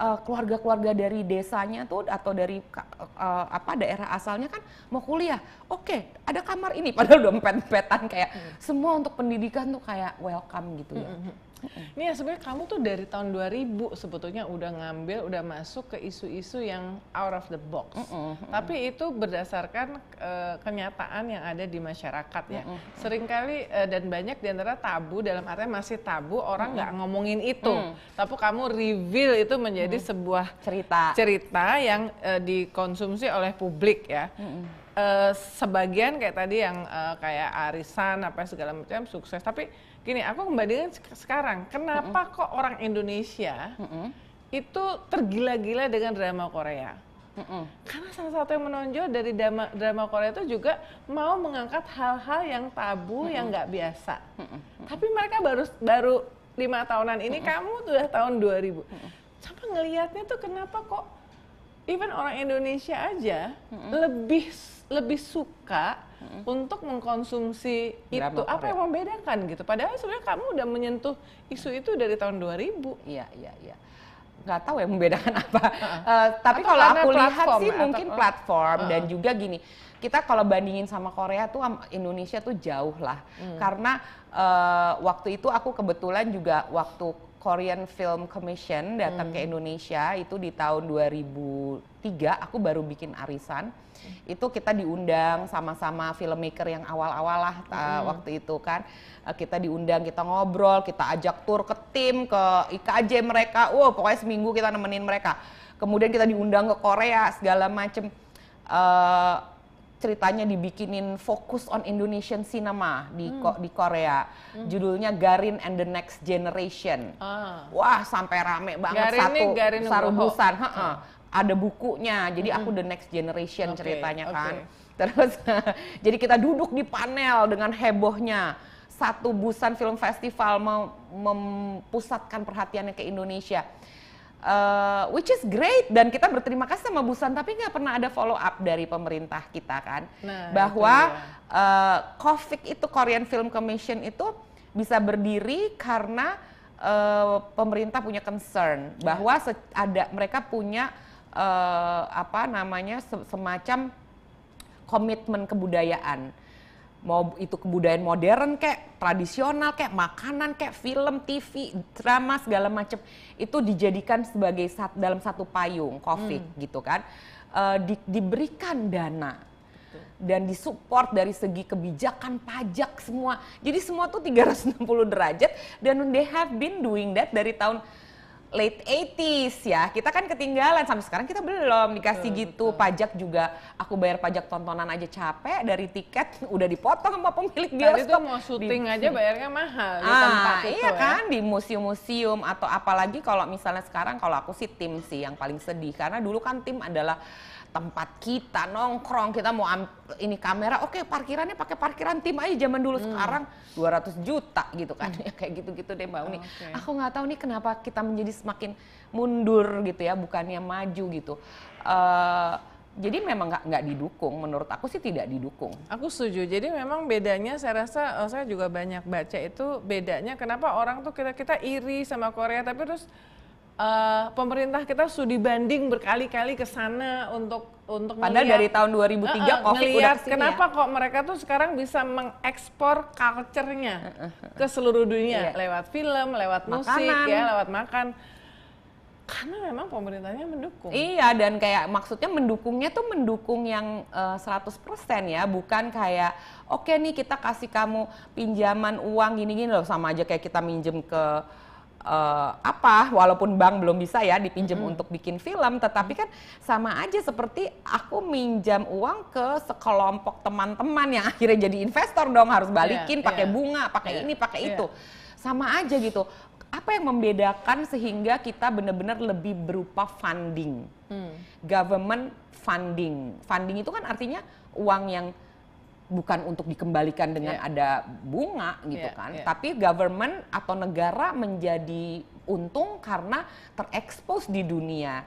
Eh, keluarga-keluarga dari desanya tuh atau dari uh, apa daerah asalnya kan mau kuliah. Oke, okay, ada kamar ini padahal udah pempet kayak hmm. semua untuk pendidikan tuh kayak welcome gitu ya. Hmm. hmm, hmm. Ini ya sebenarnya kamu tuh dari tahun 2000 sebetulnya udah ngambil, udah masuk ke isu-isu yang out of the box. Mm -mm, Tapi itu berdasarkan uh, kenyataan yang ada di masyarakat ya. Mm -mm. Seringkali uh, dan banyak di antara tabu dalam artian masih tabu orang nggak mm -mm. ngomongin itu. Mm. Tapi kamu reveal itu menjadi mm. sebuah cerita cerita yang uh, dikonsumsi oleh publik ya. Mm -mm. Uh, sebagian kayak tadi yang uh, kayak arisan apa segala macam sukses tapi gini aku kembalikan sekarang kenapa mm-hmm. kok orang Indonesia mm-hmm. itu tergila-gila dengan drama Korea mm-hmm. karena salah satu yang menonjol dari drama drama Korea itu juga mau mengangkat hal-hal yang tabu mm-hmm. yang nggak biasa mm-hmm. tapi mereka baru baru lima tahunan ini mm-hmm. kamu sudah tahun 2000 mm-hmm. sampai ngelihatnya tuh kenapa kok even orang Indonesia aja mm-hmm. lebih lebih suka hmm. untuk mengkonsumsi Drama itu. Korea. Apa yang membedakan gitu? Padahal sebenarnya kamu udah menyentuh isu itu dari tahun 2000. Iya, iya, iya. nggak tahu ya membedakan apa. Uh, -huh. uh tapi kalau aku lihat sih ya, atau, mungkin platform uh, -huh. dan juga gini. Kita kalau bandingin sama Korea tuh Indonesia tuh jauh lah. Hmm. Karena uh, waktu itu aku kebetulan juga waktu Korean Film Commission datang hmm. ke Indonesia itu di tahun 2003 aku baru bikin arisan hmm. itu kita diundang sama-sama filmmaker yang awal-awal lah hmm. uh, waktu itu kan uh, kita diundang kita ngobrol kita ajak tur ke tim ke IKJ mereka wow pokoknya seminggu kita nemenin mereka kemudian kita diundang ke Korea segala macem uh, ceritanya dibikinin fokus on Indonesian cinema di hmm. ko, di Korea. Hmm. Judulnya Garin and the Next Generation. Ah. Wah, sampai rame banget Garin satu Garin sarubusan, -ha. Hmm. Ada bukunya. Jadi hmm. aku the next generation okay. ceritanya kan. Terus jadi kita duduk di panel dengan hebohnya satu busan film festival mem mempusatkan perhatiannya ke Indonesia uh, which is great dan kita berterima kasih sama Busan tapi nggak pernah ada follow up dari pemerintah kita kan nah, bahwa itu uh, eh, COVID itu Korean Film Commission itu bisa berdiri karena uh, pemerintah punya concern bahwa iya. ada mereka punya uh, apa namanya semacam komitmen kebudayaan mau itu kebudayaan modern kayak tradisional kayak makanan kayak film TV drama segala macam itu dijadikan sebagai sat, dalam satu payung COVID hmm. gitu kan uh, di, diberikan dana dan disupport dari segi kebijakan pajak semua jadi semua tuh 360 derajat dan they have been doing that dari tahun late 80s ya. Kita kan ketinggalan sampai sekarang kita belum dikasih betul, gitu. Betul. Pajak juga aku bayar pajak tontonan aja capek dari tiket udah dipotong sama pemilik bioskop. Tadi tuh mau syuting di, aja bayarnya mahal ah, di tempat itu. iya ya. kan di museum-museum atau apalagi kalau misalnya sekarang kalau aku sih tim sih yang paling sedih karena dulu kan tim adalah tempat kita nongkrong kita mau ini kamera oke okay, parkirannya pakai parkiran tim aja zaman dulu hmm. sekarang 200 juta gitu kan hmm. kayak gitu-gitu deh mbak oh, okay. aku nggak tahu nih kenapa kita menjadi semakin mundur gitu ya bukannya maju gitu uh, jadi memang nggak nggak didukung menurut aku sih tidak didukung aku setuju jadi memang bedanya saya rasa eh, saya juga banyak baca itu bedanya kenapa orang tuh kita kita iri sama Korea tapi terus uh, pemerintah kita sudah banding berkali-kali ke sana untuk untuk Padahal dari tahun 2003 uh, uh, Covid udah ya? kenapa ya? kok mereka tuh sekarang bisa mengekspor culture-nya ke seluruh dunia yeah. lewat film, lewat Makanan. musik ya, lewat makan. Karena memang pemerintahnya mendukung. Iya, dan kayak maksudnya mendukungnya tuh mendukung yang uh, eh, 100% ya, bukan kayak oke okay nih kita kasih kamu pinjaman uang gini-gini loh sama aja kayak kita minjem ke uh, apa walaupun bank belum bisa ya dipinjam mm-hmm. untuk bikin film tetapi kan sama aja seperti aku minjam uang ke sekelompok teman-teman yang akhirnya jadi investor dong harus iya, balikin yeah, pakai yeah. bunga pakai yeah, ini pakai yeah. itu sama aja gitu apa yang membedakan sehingga kita benar-benar lebih berupa funding hmm. government funding funding itu kan artinya uang yang bukan untuk dikembalikan dengan yeah. ada bunga gitu yeah, kan, yeah. tapi government atau negara menjadi untung karena terekspos di dunia.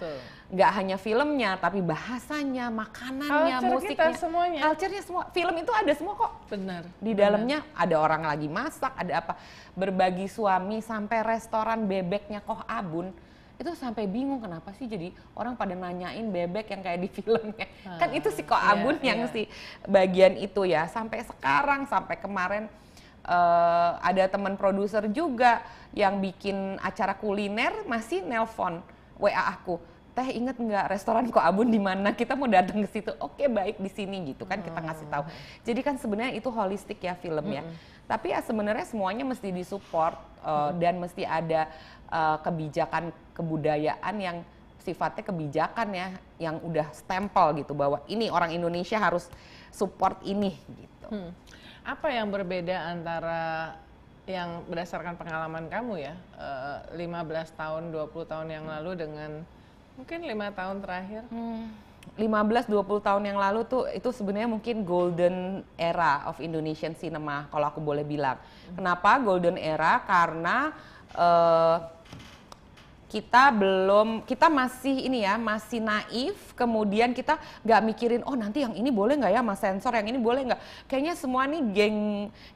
Nggak hanya filmnya, tapi bahasanya, makanannya, Culture musiknya, kita semuanya. culture semua. Film itu ada semua kok. Benar. Di dalamnya bener. ada orang lagi masak, ada apa. Berbagi suami sampai restoran bebeknya kok Abun itu sampai bingung kenapa sih jadi orang pada nanyain bebek yang kayak di filmnya hmm. Ah, kan itu si kok iya, Abun yeah, yang yeah. si bagian itu ya sampai sekarang sampai kemarin uh, ada teman produser juga yang bikin acara kuliner masih nelpon WA aku teh inget nggak restoran kok abun di mana kita mau datang ke situ oke baik di sini gitu kan kita ngasih tahu hmm. jadi kan sebenarnya itu holistik ya film ya. -hmm. ya tapi ya sebenarnya semuanya mesti disupport uh, -hmm. dan mesti ada uh, kebijakan kebudayaan yang sifatnya kebijakan ya yang udah stempel gitu bahwa ini orang Indonesia harus support ini gitu. Hmm. Apa yang berbeda antara yang berdasarkan pengalaman kamu ya 15 eh, tahun 20 tahun yang lalu dengan Mungkin lima tahun terakhir. Hmm. 15-20 tahun yang lalu tuh itu sebenarnya mungkin golden era of Indonesian cinema kalau aku boleh bilang. Kenapa golden era? Karena uh, kita belum kita masih ini ya masih naif kemudian kita nggak mikirin oh nanti yang ini boleh nggak ya mas sensor yang ini boleh nggak kayaknya semua nih geng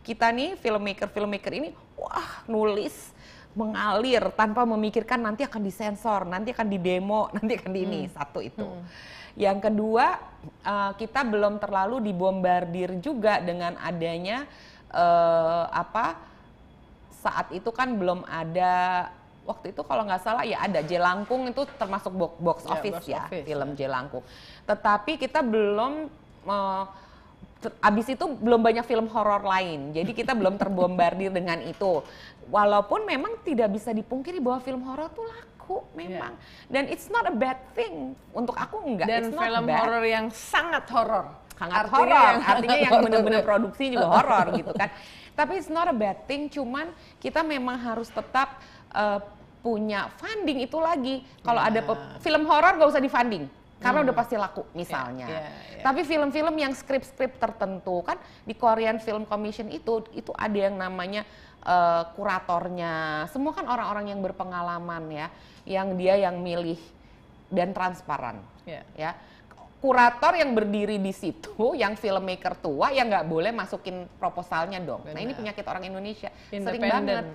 kita nih filmmaker filmmaker ini wah nulis mengalir tanpa memikirkan nanti akan disensor, nanti akan didemo, nanti akan di ini hmm. satu itu. Hmm. Yang kedua, uh, kita belum terlalu dibombardir juga dengan adanya uh, apa saat itu kan belum ada waktu itu kalau nggak salah ya ada Jelangkung itu termasuk box, box ya, office ya film yeah. Jelangkung. Tetapi kita belum uh, abis itu belum banyak film horor lain. Jadi kita belum terbombardir dengan itu. Walaupun memang tidak bisa dipungkiri bahwa film horor tuh laku iya. memang. Yeah. Dan it's not a bad thing. Untuk aku enggak. Dan it's film horor yang sangat horor. Sangat horor. Artinya yang benar-benar produksi juga horor gitu kan. Tapi it's not a bad thing. Cuman kita memang harus tetap uh, punya funding itu lagi. Kalau yeah. ada nah. film horor gak usah di funding karena hmm. udah pasti laku misalnya. Yeah, yeah, yeah. Tapi film-film yang skrip-skrip tertentu kan di Korean Film Commission itu itu ada yang namanya Eh, kuratornya, semua kan orang-orang yang berpengalaman ya, yang dia yang milih dan transparan, yeah. ya. Kurator yang berdiri di situ, yang filmmaker tua, yang nggak boleh masukin proposalnya dong. Benar. Nah ini penyakit orang Indonesia, sering banget.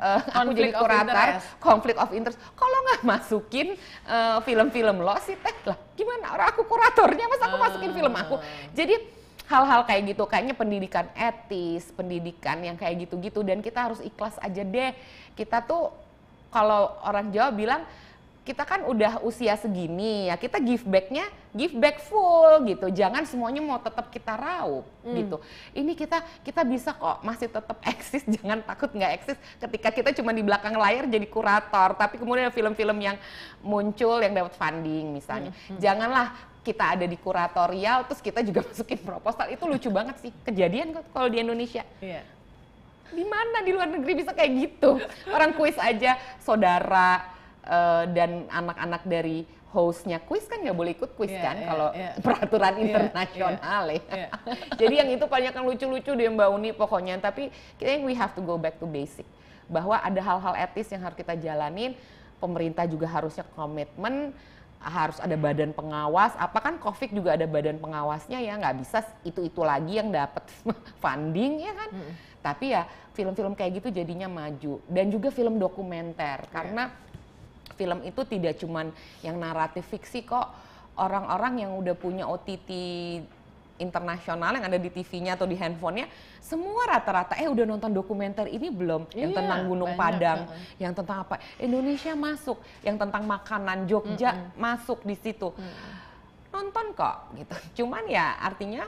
Uh, aku jadi kurator, konflik of interest. Kalau nggak masukin film eh, film-film lo sih teh lah, gimana? Orang aku kuratornya, masa aku masukin film aku? Ah. Jadi hal-hal kayak gitu kayaknya pendidikan etis, pendidikan yang kayak gitu-gitu dan kita harus ikhlas aja deh. Kita tuh kalau orang Jawa bilang kita kan udah usia segini ya kita give backnya give back full gitu jangan semuanya mau tetap kita raup hmm. gitu ini kita kita bisa kok masih tetap eksis jangan takut nggak eksis ketika kita cuma di belakang layar jadi kurator tapi kemudian film-film yang muncul yang dapat funding misalnya hmm. Hmm. janganlah kita ada di kuratorial terus kita juga masukin proposal itu lucu banget sih kejadian kalau di Indonesia yeah. di mana di luar negeri bisa kayak gitu orang kuis aja saudara uh, dan anak-anak dari hostnya kuis kan nggak boleh ikut kuis yeah, kan yeah, kalau yeah. peraturan iya, internasional yeah, ya. Iya. Jadi yang itu banyak yang lucu-lucu deh Mbak Uni pokoknya. Tapi kita yang we have to go back to basic bahwa ada hal-hal etis yang harus kita jalanin. Pemerintah juga harusnya komitmen harus ada badan pengawas. Apa kan COVID juga ada badan pengawasnya ya nggak bisa itu itu lagi yang dapat funding ya kan. Hmm. Tapi ya film-film kayak gitu jadinya maju dan juga film dokumenter yeah. karena film itu tidak cuman yang naratif fiksi kok orang-orang yang udah punya OTT internasional yang ada di TV-nya atau di handphonenya semua rata-rata eh udah nonton dokumenter ini belum iya, yang tentang Gunung banyak, Padang, uh huh yang tentang apa Indonesia masuk, yang tentang makanan Jogja mm -hmm. masuk di situ mm -hmm. nonton kok gitu. Cuman ya artinya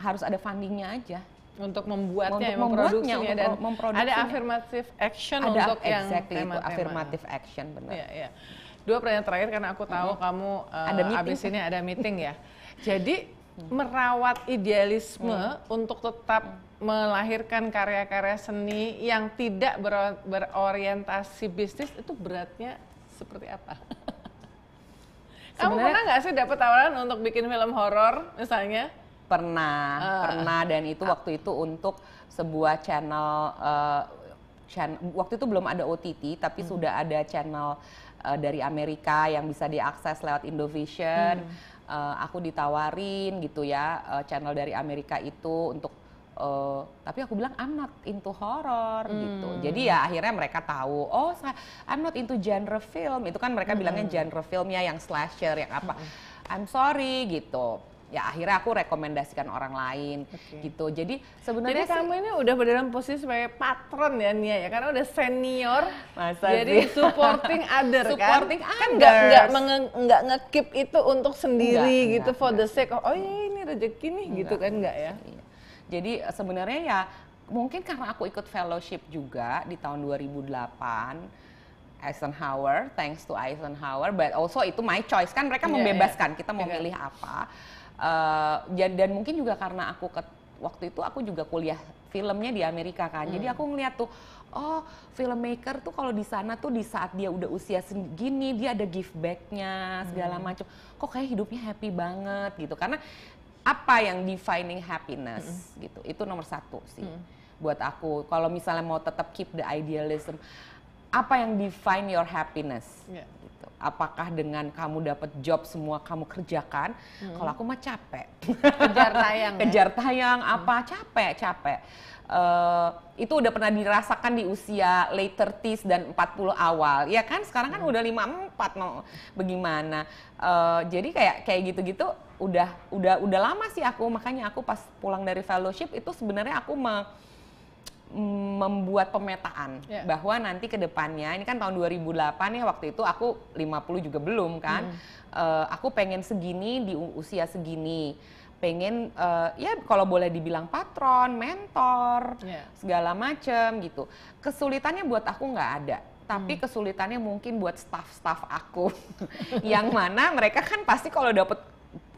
harus ada fundingnya aja untuk membuatnya, untuk memproduksinya memproduksinya dan memproduksinya. ada affirmative action ada untuk exactly yang itu affirmative action benar. yeah, yeah. Dua pertanyaan terakhir karena aku tahu mm -hmm. kamu uh, ada eh, meeting. abis ini ada meeting ya. Jadi Hmm. merawat idealisme hmm. untuk tetap hmm. melahirkan karya-karya seni yang tidak ber berorientasi bisnis itu beratnya seperti apa? Kamu pernah nggak sih dapat tawaran untuk bikin film horor misalnya? Pernah, uh, pernah dan itu uh, waktu itu untuk sebuah channel, uh, eh, channel waktu itu belum ada OTT tapi hmm. sudah ada channel uh, dari Amerika yang bisa diakses lewat Indovision. Hmm Eh, aku ditawarin gitu ya uh, channel dari Amerika itu untuk uh, tapi aku bilang I'm not into horror gitu. hmm. gitu. Jadi ya akhirnya mereka tahu, oh I'm not into genre film. Itu kan mereka hmm. bilangnya genre filmnya yang slasher yang apa. Hmm. I'm sorry gitu ya akhirnya aku rekomendasikan orang lain okay. gitu jadi sebenarnya jadi kamu ini udah dalam posisi sebagai patron ya Nia ya karena udah senior Masa jadi sih? supporting other kan? supporting kan kan nggak nggak nggak ngekip itu untuk sendiri enggak, gitu enggak, for enggak. the sake of, oh iya, ini rezeki nih enggak, gitu kan nggak ya iya. jadi eh, sebenarnya ya mungkin karena aku ikut fellowship juga di tahun 2008 Eisenhower, thanks to Eisenhower, but also itu my choice kan mereka yeah, membebaskan yeah. kita mau yeah. milih apa uh, dan mungkin juga karena aku ke, waktu itu aku juga kuliah filmnya di Amerika kan. Hmm. Jadi aku ngeliat tuh, oh filmmaker tuh kalau di sana tuh di saat dia udah usia segini dia ada give backnya segala hmm. macam. Kok kayak hidupnya happy banget gitu. Karena apa yang defining happiness hmm. gitu. Itu nomor satu sih hmm. buat aku. Kalau misalnya mau tetap keep the idealism, apa yang define your happiness? Yeah apakah dengan kamu dapat job semua kamu kerjakan hmm. kalau aku mah capek kejar tayang ya? kejar tayang hmm. apa hmm. capek capek uh, itu udah pernah dirasakan di usia late 30s dan 40 awal ya kan sekarang kan hmm. udah 54 mau bagaimana uh, jadi kayak kayak gitu-gitu udah udah udah lama sih aku makanya aku pas pulang dari fellowship itu sebenarnya aku mah membuat pemetaan yeah. bahwa nanti ke depannya ini kan tahun 2008 ya waktu itu aku 50 juga belum kan mm. uh, aku pengen segini di usia segini pengen uh, ya kalau boleh dibilang patron mentor yeah. segala macem gitu kesulitannya buat aku nggak ada tapi hmm. kesulitannya mungkin buat staff-staff aku yang mana mereka kan pasti kalau dapet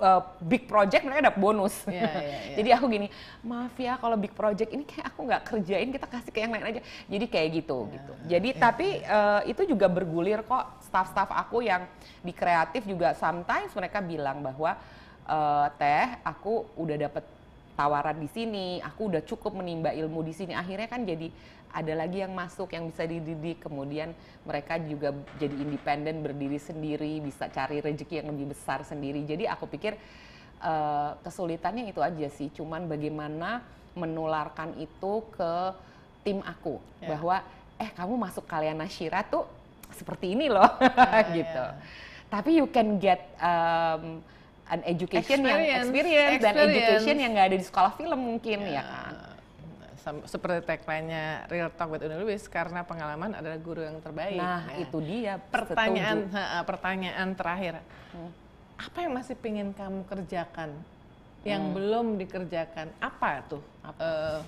uh, big project mereka dapat bonus. Yeah, yeah, yeah. Jadi aku gini, maaf ya kalau big project ini kayak aku nggak kerjain, kita kasih ke yang lain aja. Jadi kayak gitu yeah, gitu. Jadi yeah, tapi Uh, itu juga bergulir kok staff-staff aku yang di kreatif juga sometimes mereka bilang bahwa uh, teh aku udah dapet tawaran di sini, aku udah cukup menimba ilmu di sini. Akhirnya kan jadi ada lagi yang masuk yang bisa dididik kemudian mereka juga jadi independen berdiri sendiri bisa cari rezeki yang lebih besar sendiri jadi aku pikir uh, kesulitannya itu aja sih cuman bagaimana menularkan itu ke tim aku yeah. bahwa eh kamu masuk kalian nasira tuh seperti ini loh yeah, gitu yeah. tapi you can get um, an education experience. yang experience, experience. dan education yang nggak ada di sekolah film mungkin yeah. ya kan ya seperti tagline-nya Real Talk with Una Lewis karena pengalaman adalah guru yang terbaik. Nah, nah itu dia pertanyaan setuju. pertanyaan terakhir. Hmm. Apa yang masih pingin kamu kerjakan yang hmm. belum dikerjakan? Apa tuh? Apa? Uh,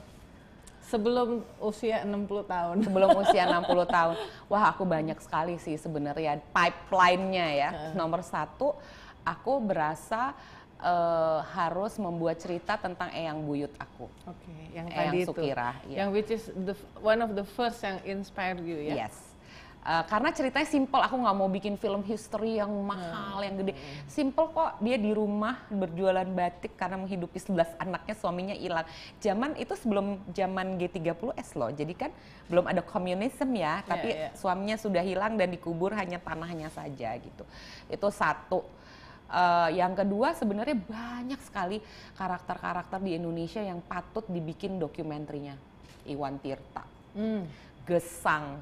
Sebelum usia 60 tahun. Sebelum usia 60 tahun. Wah, aku banyak sekali sih sebenarnya pipeline-nya ya. Nomor satu, aku berasa uh, harus membuat cerita tentang Eyang Buyut aku. Oke, okay, yang Eyang tadi Sukira, itu. Ya. Yang which is the one of the first yang inspire you ya. Yes. Uh, karena ceritanya simple, aku nggak mau bikin film history yang mahal, hmm. yang gede. Hmm. Simple kok, dia di rumah berjualan batik karena menghidupi 11 anaknya, suaminya hilang. Zaman itu sebelum zaman G30S loh, jadi kan belum ada komunisme ya, ya tapi yeah, yeah. suaminya sudah hilang dan dikubur hanya tanahnya saja gitu. Itu satu Uh, yang kedua sebenarnya banyak sekali karakter-karakter di Indonesia yang patut dibikin dokumenternya. Iwan Tirta, hmm. Gesang,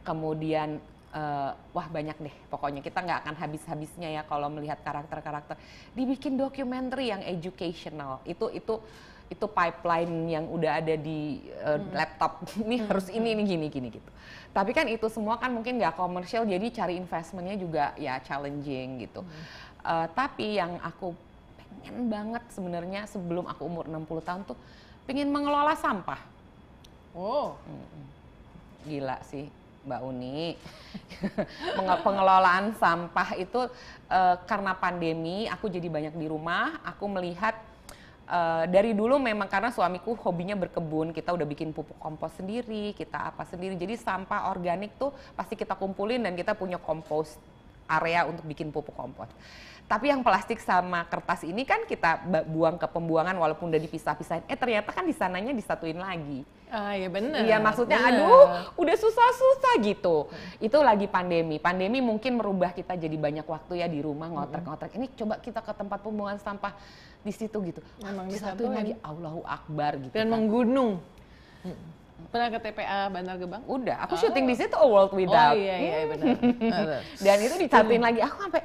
kemudian uh, wah banyak deh pokoknya kita nggak akan habis-habisnya ya kalau melihat karakter-karakter dibikin dokumenter yang educational itu itu itu pipeline yang udah ada di uh, hmm. laptop ini hmm. harus ini ini gini gini gitu tapi kan itu semua kan mungkin nggak komersial jadi cari investmentnya juga ya challenging gitu hmm. Uh, tapi yang aku pengen banget sebenarnya sebelum aku umur 60 tahun tuh pengen mengelola sampah. Oh. Gila sih Mbak Uni. Pengelolaan sampah itu uh, karena pandemi aku jadi banyak di rumah, aku melihat Uh, dari dulu memang karena suamiku hobinya berkebun, kita udah bikin pupuk kompos sendiri, kita apa sendiri. Jadi sampah organik tuh pasti kita kumpulin dan kita punya kompos area untuk bikin pupuk kompos. Tapi yang plastik sama kertas ini kan kita buang ke pembuangan walaupun udah dipisah-pisahin. Eh ternyata kan di sananya disatuin lagi. Ah ya benar. Iya maksudnya bener. aduh udah susah-susah gitu. Itu lagi pandemi. Pandemi mungkin merubah kita jadi banyak waktu ya di rumah ngotrek-ngotrek. Ini coba kita ke tempat pembuangan sampah di situ gitu. Ah, Memang disatuin lagi Allahu Akbar gitu. Dan kan. menggunung. Hmm. Pernah ke TPA Bandar Gebang? Udah, aku oh. syuting ah. di situ A World Without. Oh iya iya benar. Dan itu dicatuin lagi. Aku sampai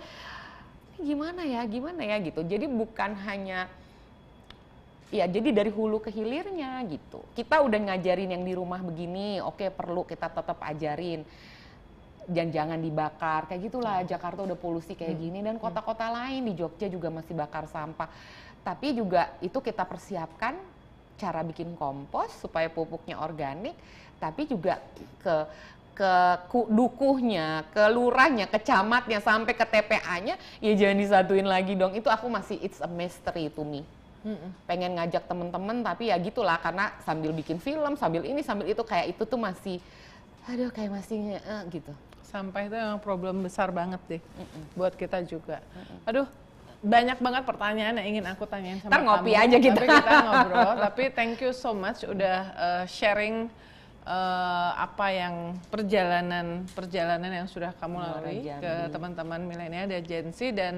gimana ya, gimana ya gitu. Jadi bukan hanya ya jadi dari hulu ke hilirnya gitu. Kita udah ngajarin yang di rumah begini, oke okay, perlu kita tetap ajarin. jangan jangan dibakar, kayak gitulah. Hmm. Jakarta udah polusi kayak hmm. gini dan hmm. kota-kota lain di Jogja juga masih bakar sampah. Tapi juga itu kita persiapkan cara bikin kompos supaya pupuknya organik, tapi juga ke ke dukuhnya, ke lurahnya, ke camatnya, sampai ke TPA-nya, ya jangan disatuin lagi dong. Itu aku masih it's a mystery to me. mm Pengen ngajak temen-temen tapi ya gitulah karena sambil bikin film, sambil ini, sambil itu kayak itu tuh masih, aduh kayak masih uh, gitu. Sampai itu yang problem besar banget deh Mm-mm. buat kita juga. Mm-mm. Aduh banyak banget pertanyaan yang ingin aku tanyain sama Ntar ngopi aja kita. Tapi kita ngobrol. tapi thank you so much udah uh, sharing uh, apa yang perjalanan perjalanan yang sudah kamu lalui ke teman-teman milenial dan Gen dan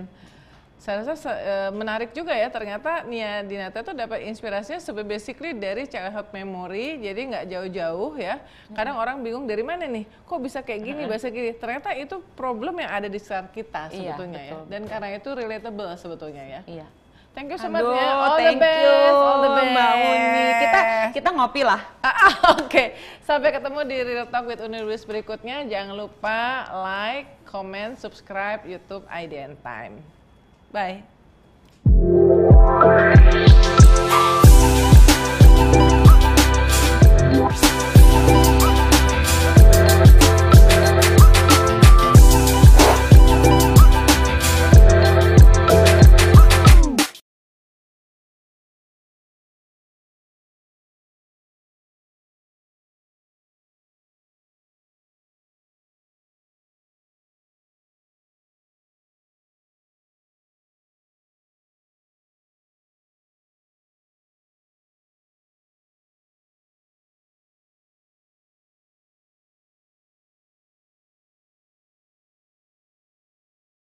saya rasa uh, menarik juga ya ternyata Nia Dinata itu dapat inspirasinya basically dari childhood memory jadi nggak jauh-jauh ya kadang hmm. orang bingung dari mana nih kok bisa kayak gini hmm. bahasa gini ternyata itu problem yang ada di sekitar kita iya, sebetulnya iya, betul, ya dan betul. karena itu relatable sebetulnya ya iya Thank you so much ya. All the best, you, all the best. Mbak Uni. Kita kita ngopi lah. Ah, ah, oke, okay. sampai ketemu di Real Talk with Unirus berikutnya. Jangan lupa like, comment, subscribe YouTube IDN and Time. Bye.